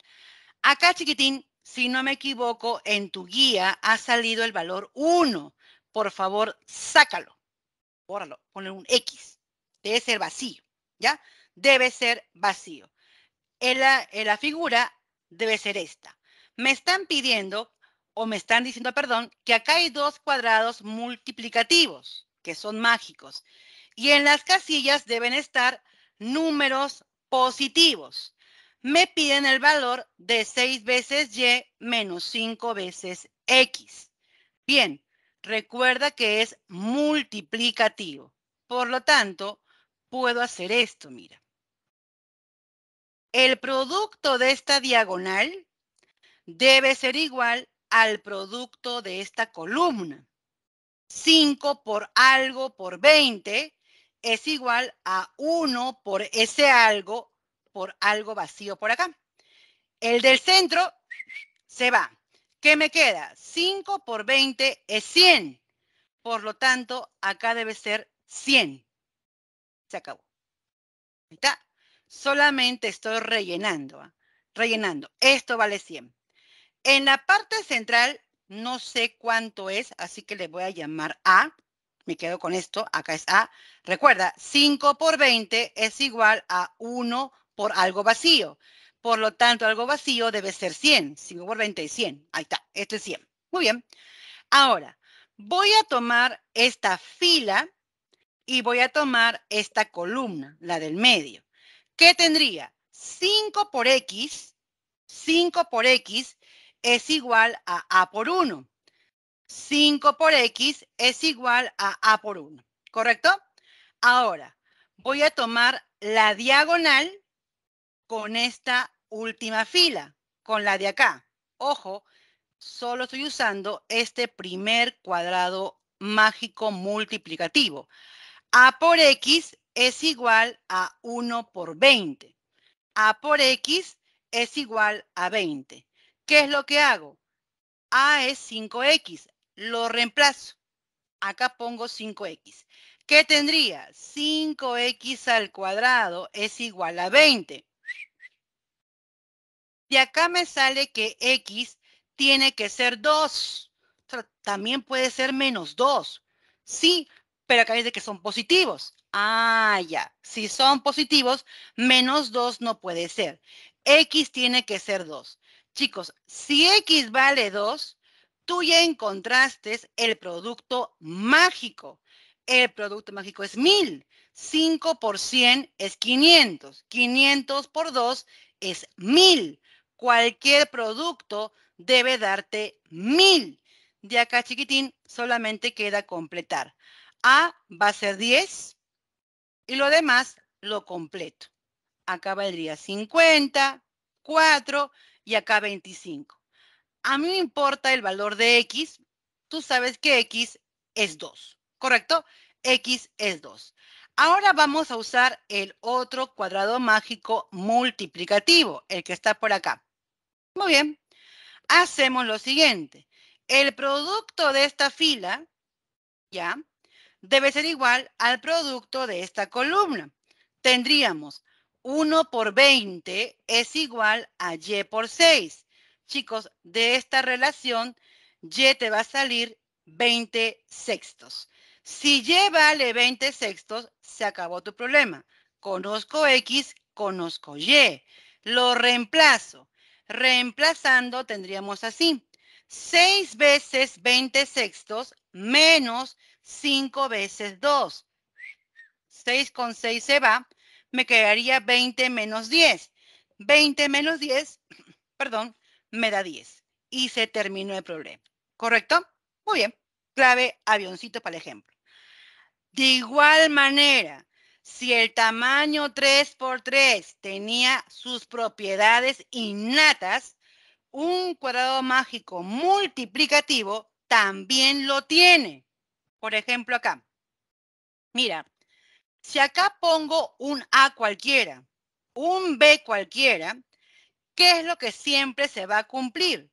Acá, chiquitín, si no me equivoco, en tu guía ha salido el valor 1 por favor, sácalo, bórralo, ponle un X. Debe ser vacío, ¿ya? Debe ser vacío. la, figura debe ser esta. Me están pidiendo, o me están diciendo, perdón, que acá hay dos cuadrados multiplicativos, que son mágicos. Y en las casillas deben estar números positivos. Me piden el valor de 6 veces y menos 5 veces x. Bien, Recuerda que es multiplicativo. Por lo tanto, puedo hacer esto, mira. El producto de esta diagonal debe ser igual al producto de esta columna. 5 por algo por 20 es igual a 1 por ese algo por algo vacío por acá. El del centro se va. ¿Qué me queda? 5 por 20 es 100. Por lo tanto, acá debe ser 100. Se acabó. Ahí Solamente estoy rellenando. ¿ah? Rellenando. Esto vale 100. En la parte central, no sé cuánto es, así que le voy a llamar A. Me quedo con esto. Acá es A. Recuerda, 5 por 20 es igual a 1 por algo vacío. Por lo tanto, algo vacío debe ser 100. 5 por 20 y 100. Ahí está. Esto es 100. Muy bien. Ahora, voy a tomar esta fila y voy a tomar esta columna, la del medio. ¿Qué tendría? 5 por X, 5 por X es igual a A por 1. 5 por X es igual a A por 1, ¿correcto? Ahora, voy a tomar la diagonal con esta última fila con la de acá. Ojo, solo estoy usando este primer cuadrado mágico multiplicativo. A por X es igual a 1 por 20. A por X es igual a 20. ¿Qué es lo que hago? A es 5X. Lo reemplazo. Acá pongo 5X. ¿Qué tendría? 5X al cuadrado es igual a 20. Y acá me sale que X tiene que ser 2. también puede ser menos 2. Sí, pero acá dice que son positivos. Ah, ya. Si son positivos, menos 2 no puede ser. X tiene que ser 2. Chicos, si X vale 2, tú ya encontraste el producto mágico. El producto mágico es 1000. 5 por 100 es 500. 500 por 2 es 1000 cualquier producto debe darte mil. De acá chiquitín solamente queda completar. A va a ser 10 y lo demás lo completo. Acá valdría 50, 4 y acá 25. A mí me importa el valor de X. Tú sabes que X es 2, ¿correcto? X es 2. Ahora vamos a usar el otro cuadrado mágico multiplicativo, el que está por acá. Muy bien. Hacemos lo siguiente. El producto de esta fila, ¿ya? Debe ser igual al producto de esta columna. Tendríamos 1 por 20 es igual a Y por 6. Chicos, de esta relación, Y te va a salir 20 sextos. Si Y vale 20 sextos, se acabó tu problema. Conozco X, conozco Y. Lo reemplazo. Reemplazando tendríamos así, 6 veces 20 sextos menos 5 veces 2. 6 con 6 se va, me quedaría 20 menos 10. 20 menos 10, perdón, me da 10. Y se terminó el problema. ¿Correcto? Muy bien. Clave avioncito para el ejemplo. De igual manera, si el tamaño 3x3 tenía sus propiedades innatas, un cuadrado mágico multiplicativo también lo tiene. Por ejemplo, acá. Mira, si acá pongo un A cualquiera, un B cualquiera, ¿qué es lo que siempre se va a cumplir?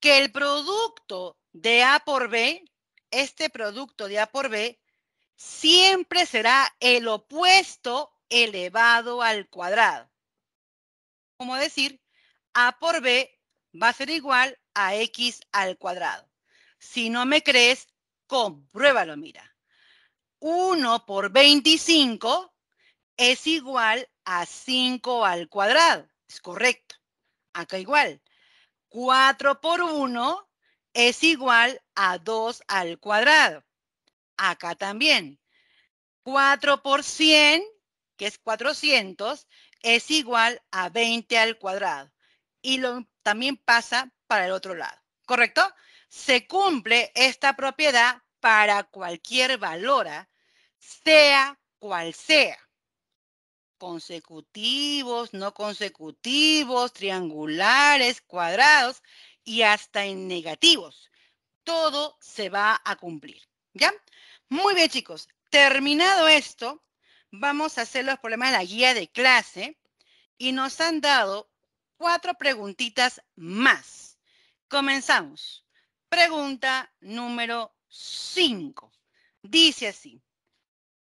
Que el producto de A por B, este producto de A por B, siempre será el opuesto elevado al cuadrado. Como decir, A por B va a ser igual a X al cuadrado. Si no me crees, compruébalo, mira. 1 por 25 es igual a 5 al cuadrado. Es correcto. Acá igual. 4 por 1 es igual a 2 al cuadrado acá también. 4 por 100, que es 400, es igual a 20 al cuadrado. Y lo, también pasa para el otro lado, ¿correcto? Se cumple esta propiedad para cualquier valora, ¿ah? sea cual sea. Consecutivos, no consecutivos, triangulares, cuadrados y hasta en negativos. Todo se va a cumplir. ¿Ya? Muy bien, chicos. Terminado esto, vamos a hacer los problemas de la guía de clase y nos han dado cuatro preguntitas más. Comenzamos. Pregunta número cinco. Dice así.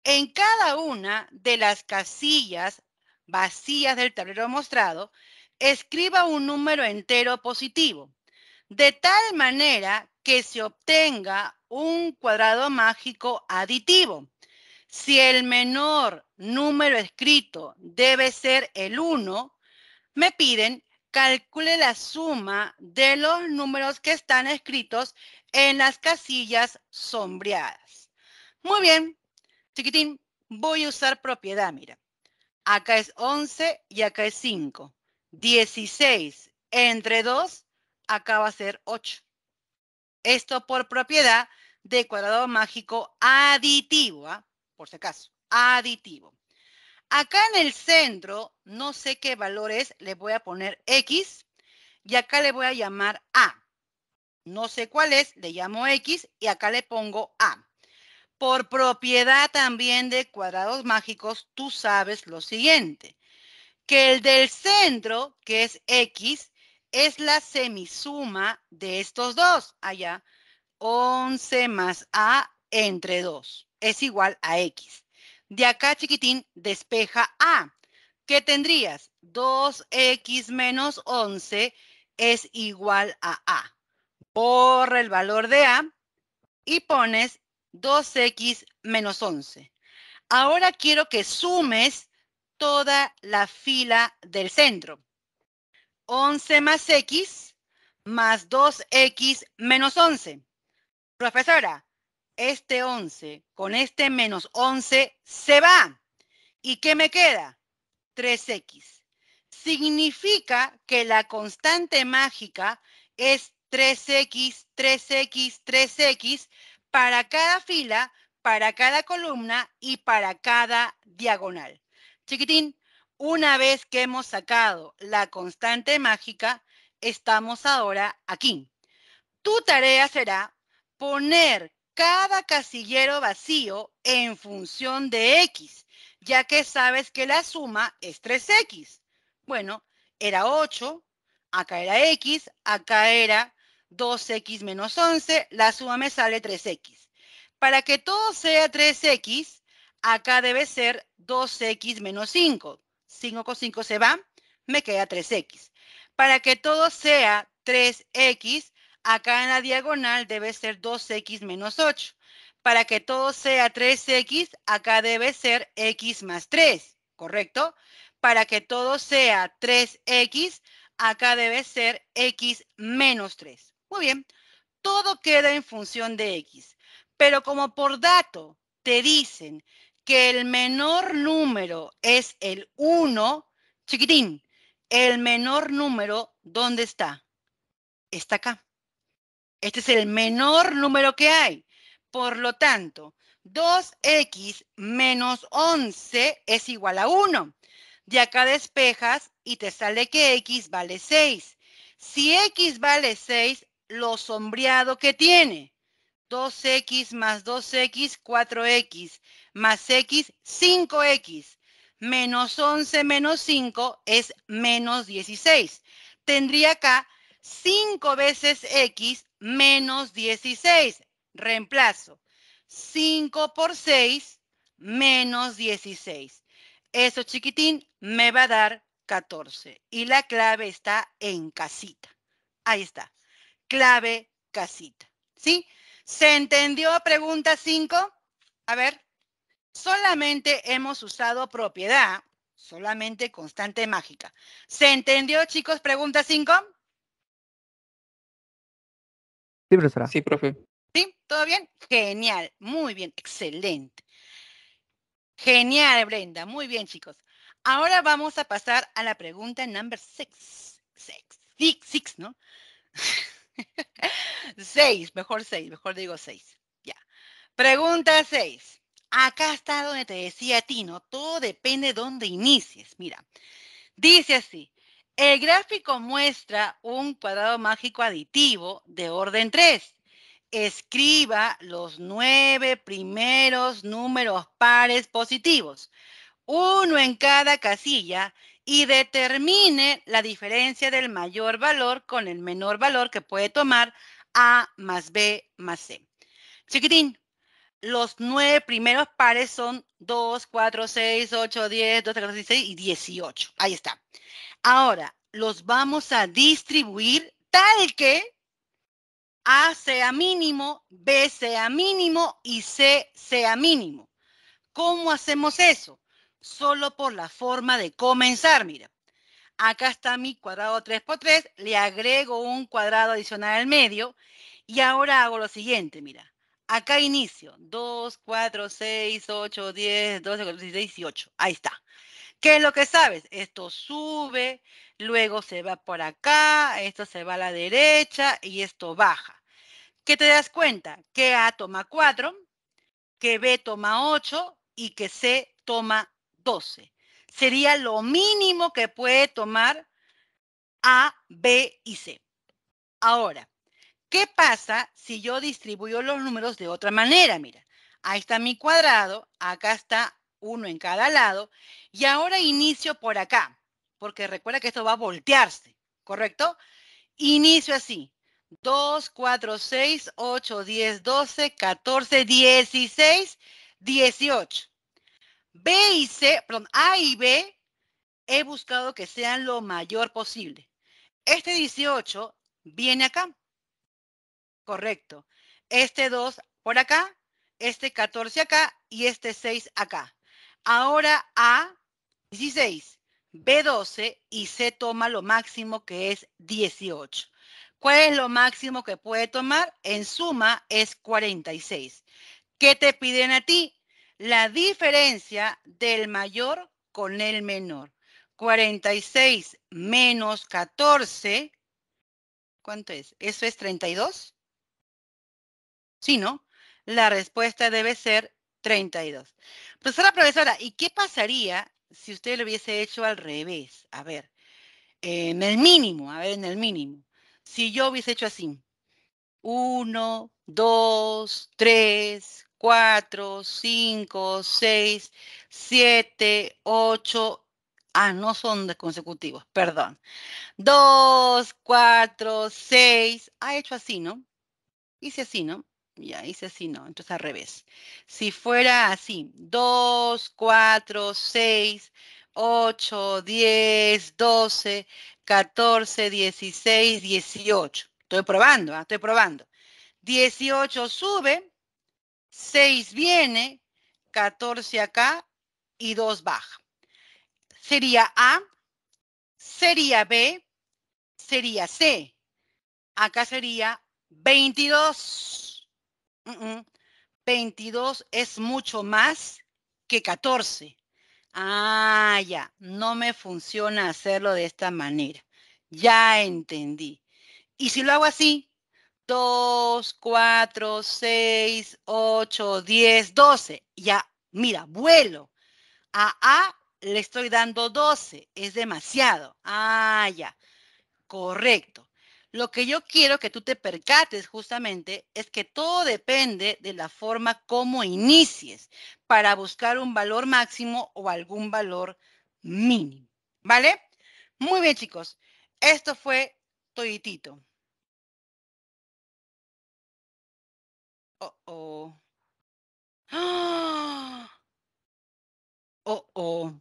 En cada una de las casillas vacías del tablero mostrado, escriba un número entero positivo, de tal manera que se obtenga un cuadrado mágico aditivo. Si el menor número escrito debe ser el 1, me piden calcule la suma de los números que están escritos en las casillas sombreadas. Muy bien, chiquitín, voy a usar propiedad, mira. Acá es 11 y acá es 5. 16 entre 2, acá va a ser 8. Esto por propiedad de cuadrado mágico aditivo, ¿ah? por si acaso, aditivo. Acá en el centro, no sé qué valores, le voy a poner X y acá le voy a llamar A. No sé cuál es, le llamo X y acá le pongo A. Por propiedad también de cuadrados mágicos, tú sabes lo siguiente, que el del centro, que es X, es la semisuma de estos dos. Allá, 11 más A entre 2 es igual a X. De acá, chiquitín, despeja A. ¿Qué tendrías? 2X menos 11 es igual a A. Borra el valor de A y pones 2X menos 11. Ahora quiero que sumes toda la fila del centro. 11 más X más 2X menos 11. Profesora, este 11 con este menos 11 se va. ¿Y qué me queda? 3X. Significa que la constante mágica es 3X, 3X, 3X para cada fila, para cada columna y para cada diagonal. Chiquitín, una vez que hemos sacado la constante mágica, estamos ahora aquí. Tu tarea será poner cada casillero vacío en función de x, ya que sabes que la suma es 3x. Bueno, era 8, acá era x, acá era 2x menos 11, la suma me sale 3x. Para que todo sea 3x, acá debe ser 2x menos 5. 5 con 5 se va, me queda 3x. Para que todo sea 3x, acá en la diagonal debe ser 2x menos 8. Para que todo sea 3x, acá debe ser x más 3, ¿correcto? Para que todo sea 3x, acá debe ser x menos 3. Muy bien, todo queda en función de x. Pero como por dato te dicen que el menor número es el 1, chiquitín, el menor número, ¿dónde está? Está acá. Este es el menor número que hay. Por lo tanto, 2x menos 11 es igual a 1. De acá despejas y te sale que x vale 6. Si x vale 6, lo sombreado que tiene. 2x más 2x, 4x, más x, 5x. Menos 11 menos 5 es menos 16. Tendría acá 5 veces x menos 16. Reemplazo. 5 por 6 menos 16. Eso chiquitín me va a dar 14. Y la clave está en casita. Ahí está. Clave casita. ¿Sí? ¿Se entendió pregunta 5? A ver, solamente hemos usado propiedad, solamente constante mágica. ¿Se entendió, chicos, pregunta 5? Sí, profesora. Sí, profe. ¿Sí? ¿Todo bien? Genial, muy bien, excelente. Genial, Brenda, muy bien, chicos. Ahora vamos a pasar a la pregunta number 6. 6, 6, ¿no? seis, mejor seis, mejor digo seis. Ya. Pregunta seis. Acá está donde te decía Tino, todo depende de dónde inicies. Mira, dice así, el gráfico muestra un cuadrado mágico aditivo de orden 3. Escriba los nueve primeros números pares positivos, uno en cada casilla, y determine la diferencia del mayor valor con el menor valor que puede tomar A más B más C. Chiquitín, los nueve primeros pares son 2, 4, 6, 8, 10, 12, 14, 16 y 18. Ahí está. Ahora, los vamos a distribuir tal que A sea mínimo, B sea mínimo y C sea mínimo. ¿Cómo hacemos eso? solo por la forma de comenzar. Mira, acá está mi cuadrado 3 por 3, le agrego un cuadrado adicional al medio y ahora hago lo siguiente, mira. Acá inicio, 2, 4, 6, 8, 10, 12, 14, 16 y 8. Ahí está. ¿Qué es lo que sabes? Esto sube, luego se va por acá, esto se va a la derecha y esto baja. ¿Qué te das cuenta? Que A toma 4, que B toma 8 y que C toma 12. Sería lo mínimo que puede tomar A, B y C. Ahora, ¿qué pasa si yo distribuyo los números de otra manera? Mira, ahí está mi cuadrado, acá está uno en cada lado, y ahora inicio por acá, porque recuerda que esto va a voltearse, ¿correcto? Inicio así, 2, 4, 6, 8, 10, 12, 14, 16, 18. B y C, perdón, A y B, he buscado que sean lo mayor posible. Este 18 viene acá. Correcto. Este 2 por acá, este 14 acá y este 6 acá. Ahora A, 16, B, 12 y C toma lo máximo que es 18. ¿Cuál es lo máximo que puede tomar? En suma es 46. ¿Qué te piden a ti? la diferencia del mayor con el menor. 46 menos 14, ¿cuánto es? ¿Eso es 32? Sí, ¿no? La respuesta debe ser 32. Profesora, profesora, ¿y qué pasaría si usted lo hubiese hecho al revés? A ver, en el mínimo, a ver, en el mínimo. Si yo hubiese hecho así, 1, 2, 3, 4, 5, 6, 7, 8. Ah, no son consecutivos, perdón. 2, 4, 6. Ha hecho así, ¿no? Hice así, ¿no? Ya, hice así, ¿no? Entonces al revés. Si fuera así, 2, 4, 6, 8, 10, 12, 14, 16, 18. Estoy probando, ¿ah? estoy probando. 18 sube, 6 viene, 14 acá y 2 baja. Sería A, sería B, sería C. Acá sería 22. 22 mm, mm. es mucho más que 14. Ah, ya, no me funciona hacerlo de esta manera. Ya entendí. Y si lo hago así, 2, 4, 6, 8, 10, 12. Ya, mira, vuelo. A A le estoy dando 12. Es demasiado. Ah, ya. Correcto. Lo que yo quiero que tú te percates justamente es que todo depende de la forma como inicies para buscar un valor máximo o algún valor mínimo. ¿Vale? Muy bien, chicos. Esto fue toditito. Oh, oh. Oh, oh.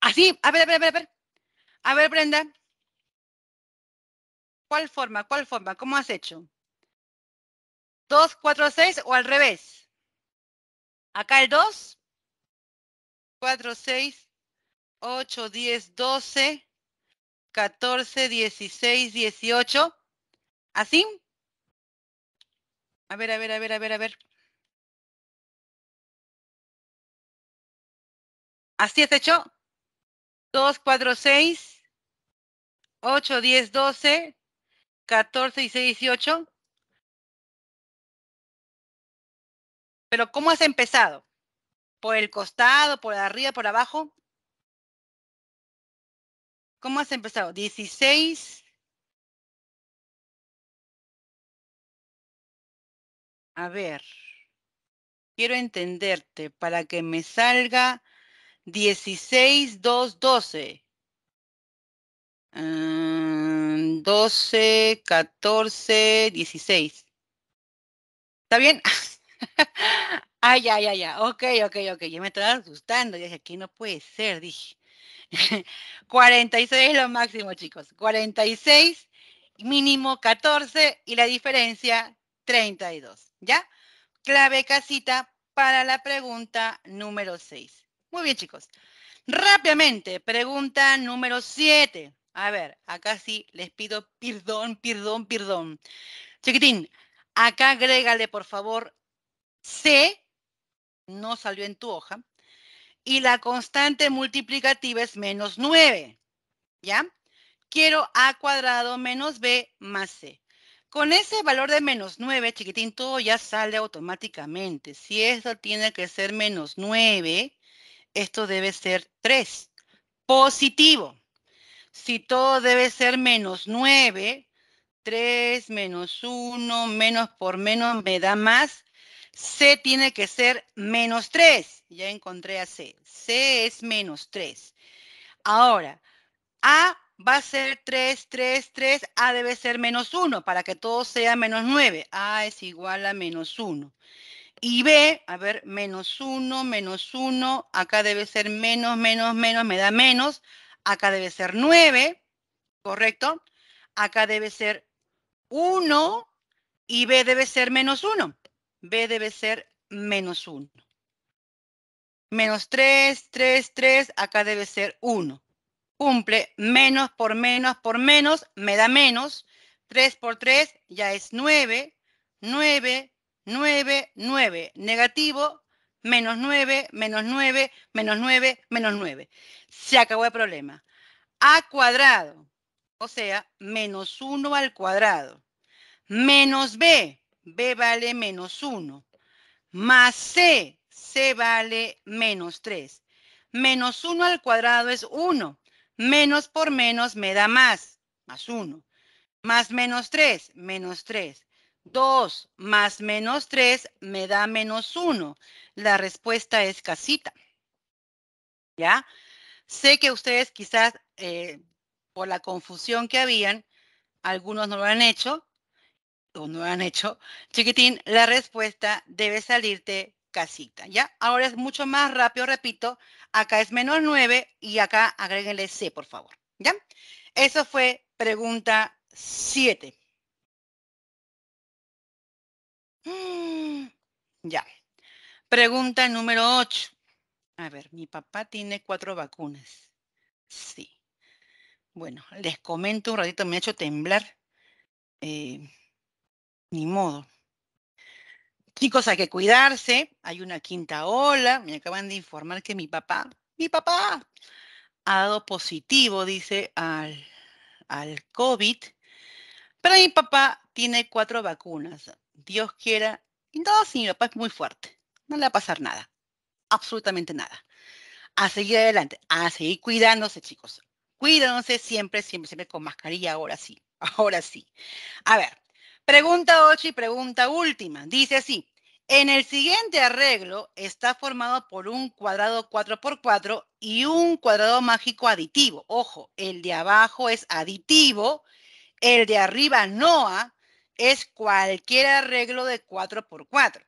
Así, a ver, a ver, a ver, a ver. A ver, Brenda. ¿Cuál forma? ¿Cuál forma? ¿Cómo has hecho? ¿Dos, cuatro, seis o al revés? Acá el dos. Cuatro, seis, ocho, diez, doce. 14, 16, 18. ¿Así? A ver, a ver, a ver, a ver, a ver. ¿Así has hecho? 2, 4, 6, 8, 10, 12, 14 y 16 18. Pero ¿cómo has empezado? ¿Por el costado, por arriba, por abajo? ¿Cómo has empezado? 16. A ver, quiero entenderte para que me salga 16, 2, 12. 12, 14, 16. ¿Está bien? Ay, ay, ay, ay. Ok, ok, ok. Ya me estaba asustando. Ya Dije, aquí no puede ser, dije. 46 es lo máximo, chicos. 46, mínimo 14 y la diferencia 32. ¿Ya? Clave casita para la pregunta número 6. Muy bien, chicos. Rápidamente, pregunta número 7. A ver, acá sí les pido perdón, perdón, perdón. Chiquitín, acá agrégale por favor C, no salió en tu hoja, y la constante multiplicativa es menos 9. ¿Ya? Quiero a cuadrado menos b más c. Con ese valor de menos 9, chiquitín, todo ya sale automáticamente. Si esto tiene que ser menos 9, esto debe ser 3. Positivo. Si todo debe ser menos 9, 3 menos 1, menos por menos me da más. C tiene que ser menos 3. Ya encontré a C. C es menos 3. Ahora, A va a ser 3, 3, 3. A debe ser menos 1 para que todo sea menos 9. A es igual a menos 1. Y B, a ver, menos 1, menos 1. Acá debe ser menos, menos, menos. Me da menos. Acá debe ser 9. ¿Correcto? Acá debe ser 1 y B debe ser menos 1. B debe ser menos 1 menos 3, 3, 3, acá debe ser 1. Cumple menos por menos por menos, me da menos. 3 por 3 ya es 9, 9, 9, 9. Negativo, menos 9, menos 9, menos 9, menos 9. Se acabó el problema. A cuadrado, o sea, menos 1 al cuadrado. Menos B, B vale menos 1. Más C, c vale menos 3. Menos 1 al cuadrado es 1. Menos por menos me da más, más 1. Más menos 3, menos 3. 2 más menos 3 me da menos 1. La respuesta es casita. ¿Ya? Sé que ustedes quizás, eh, por la confusión que habían, algunos no lo han hecho, o no lo han hecho, chiquitín, la respuesta debe salirte casita, ¿ya? Ahora es mucho más rápido, repito, acá es menos 9 y acá agréguenle C, por favor, ¿ya? Eso fue pregunta 7. Mm, ya. Pregunta número 8. A ver, mi papá tiene cuatro vacunas. Sí. Bueno, les comento un ratito, me ha hecho temblar. Eh, ni modo. Chicos, hay que cuidarse. Hay una quinta ola. Me acaban de informar que mi papá, mi papá, ha dado positivo, dice, al, COVID. Pero mi papá tiene cuatro vacunas. Dios quiera. Y no, si mi papá es muy fuerte. No le va a pasar nada. Absolutamente nada. A seguir adelante. A seguir cuidándose, chicos. Cuídense siempre, siempre, siempre con mascarilla. Ahora sí. Ahora sí. A ver. Pregunta 8 y pregunta última. Dice así, en el siguiente arreglo está formado por un cuadrado 4x4 y un cuadrado mágico aditivo. Ojo, el de abajo es aditivo, el de arriba NOA es cualquier arreglo de 4x4.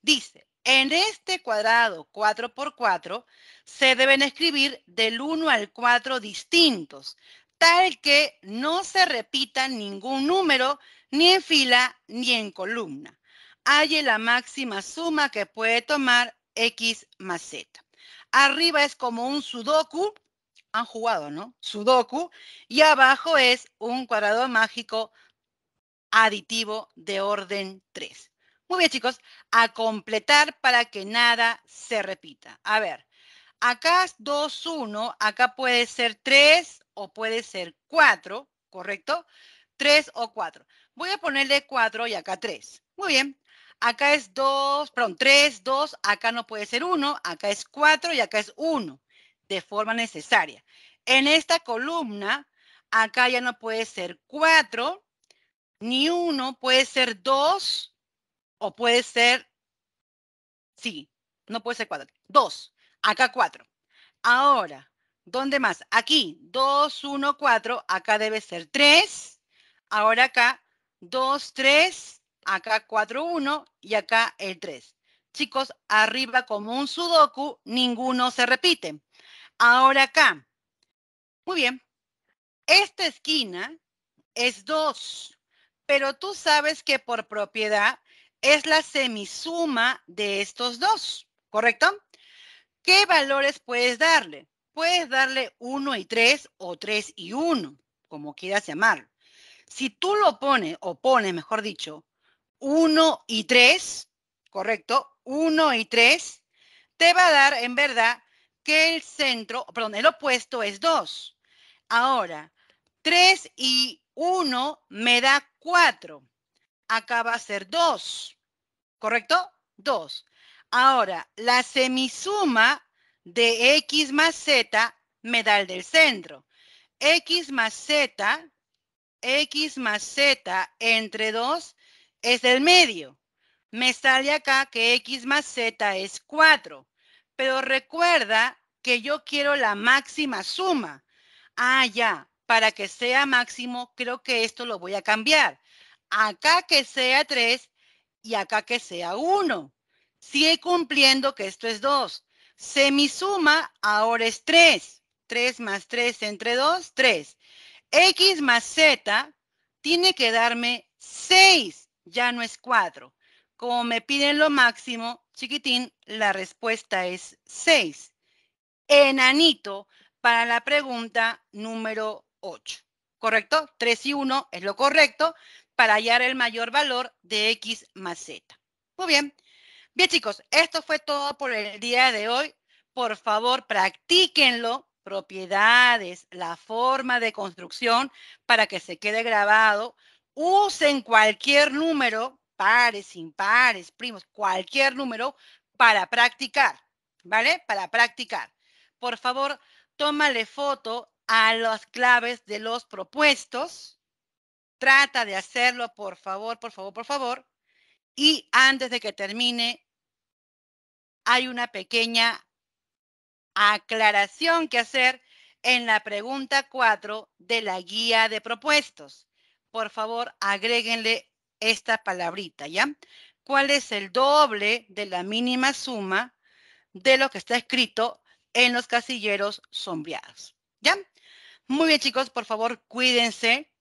Dice, en este cuadrado 4x4 se deben escribir del 1 al 4 distintos, tal que no se repita ningún número, ni en fila ni en columna. Halle la máxima suma que puede tomar X más Z. Arriba es como un sudoku, han jugado, ¿no? Sudoku, y abajo es un cuadrado mágico aditivo de orden 3. Muy bien, chicos, a completar para que nada se repita. A ver, acá es 2, 1, acá puede ser 3 o puede ser 4, ¿correcto? 3 o 4. Voy a ponerle 4 y acá 3. Muy bien. Acá es 2, perdón, 3, 2, acá no puede ser 1, acá es 4 y acá es 1, de forma necesaria. En esta columna, acá ya no puede ser 4, ni 1, puede ser 2 o puede ser, sí, no puede ser 4, 2, acá 4. Ahora, ¿Dónde más? Aquí, 2, 1, 4. Acá debe ser 3. Ahora acá, 2, 3, acá 4, 1 y acá el 3. Chicos, arriba como un sudoku, ninguno se repite. Ahora acá. Muy bien. Esta esquina es 2, pero tú sabes que por propiedad es la semisuma de estos dos, ¿correcto? ¿Qué valores puedes darle? Puedes darle 1 y 3 o 3 y 1, como quieras llamarlo. Si tú lo pones, o pone, mejor dicho, 1 y 3, correcto, 1 y 3, te va a dar en verdad que el centro, perdón, el opuesto es 2. Ahora, 3 y 1 me da 4. Acá va a ser 2, ¿correcto? 2. Ahora, la semisuma de x más z me da el del centro. x más z X más Z entre 2 es el medio. Me sale acá que X más Z es 4. Pero recuerda que yo quiero la máxima suma. Ah, ya. Para que sea máximo, creo que esto lo voy a cambiar. Acá que sea 3 y acá que sea 1. Sigue cumpliendo que esto es 2. Semisuma ahora es 3. 3 más 3 entre 2, 3. X más Z tiene que darme 6, ya no es 4. Como me piden lo máximo, chiquitín, la respuesta es 6. Enanito para la pregunta número 8. ¿Correcto? 3 y 1 es lo correcto para hallar el mayor valor de X más Z. Muy bien. Bien, chicos, esto fue todo por el día de hoy. Por favor, practíquenlo propiedades, la forma de construcción para que se quede grabado. Usen cualquier número, pares, impares, primos, cualquier número para practicar, ¿vale? Para practicar. Por favor, tómale foto a las claves de los propuestos. Trata de hacerlo, por favor, por favor, por favor. Y antes de que termine, hay una pequeña aclaración que hacer en la pregunta 4 de la guía de propuestos. Por favor, agréguenle esta palabrita, ¿ya? ¿Cuál es el doble de la mínima suma de lo que está escrito en los casilleros sombreados? ¿Ya? Muy bien, chicos, por favor, cuídense.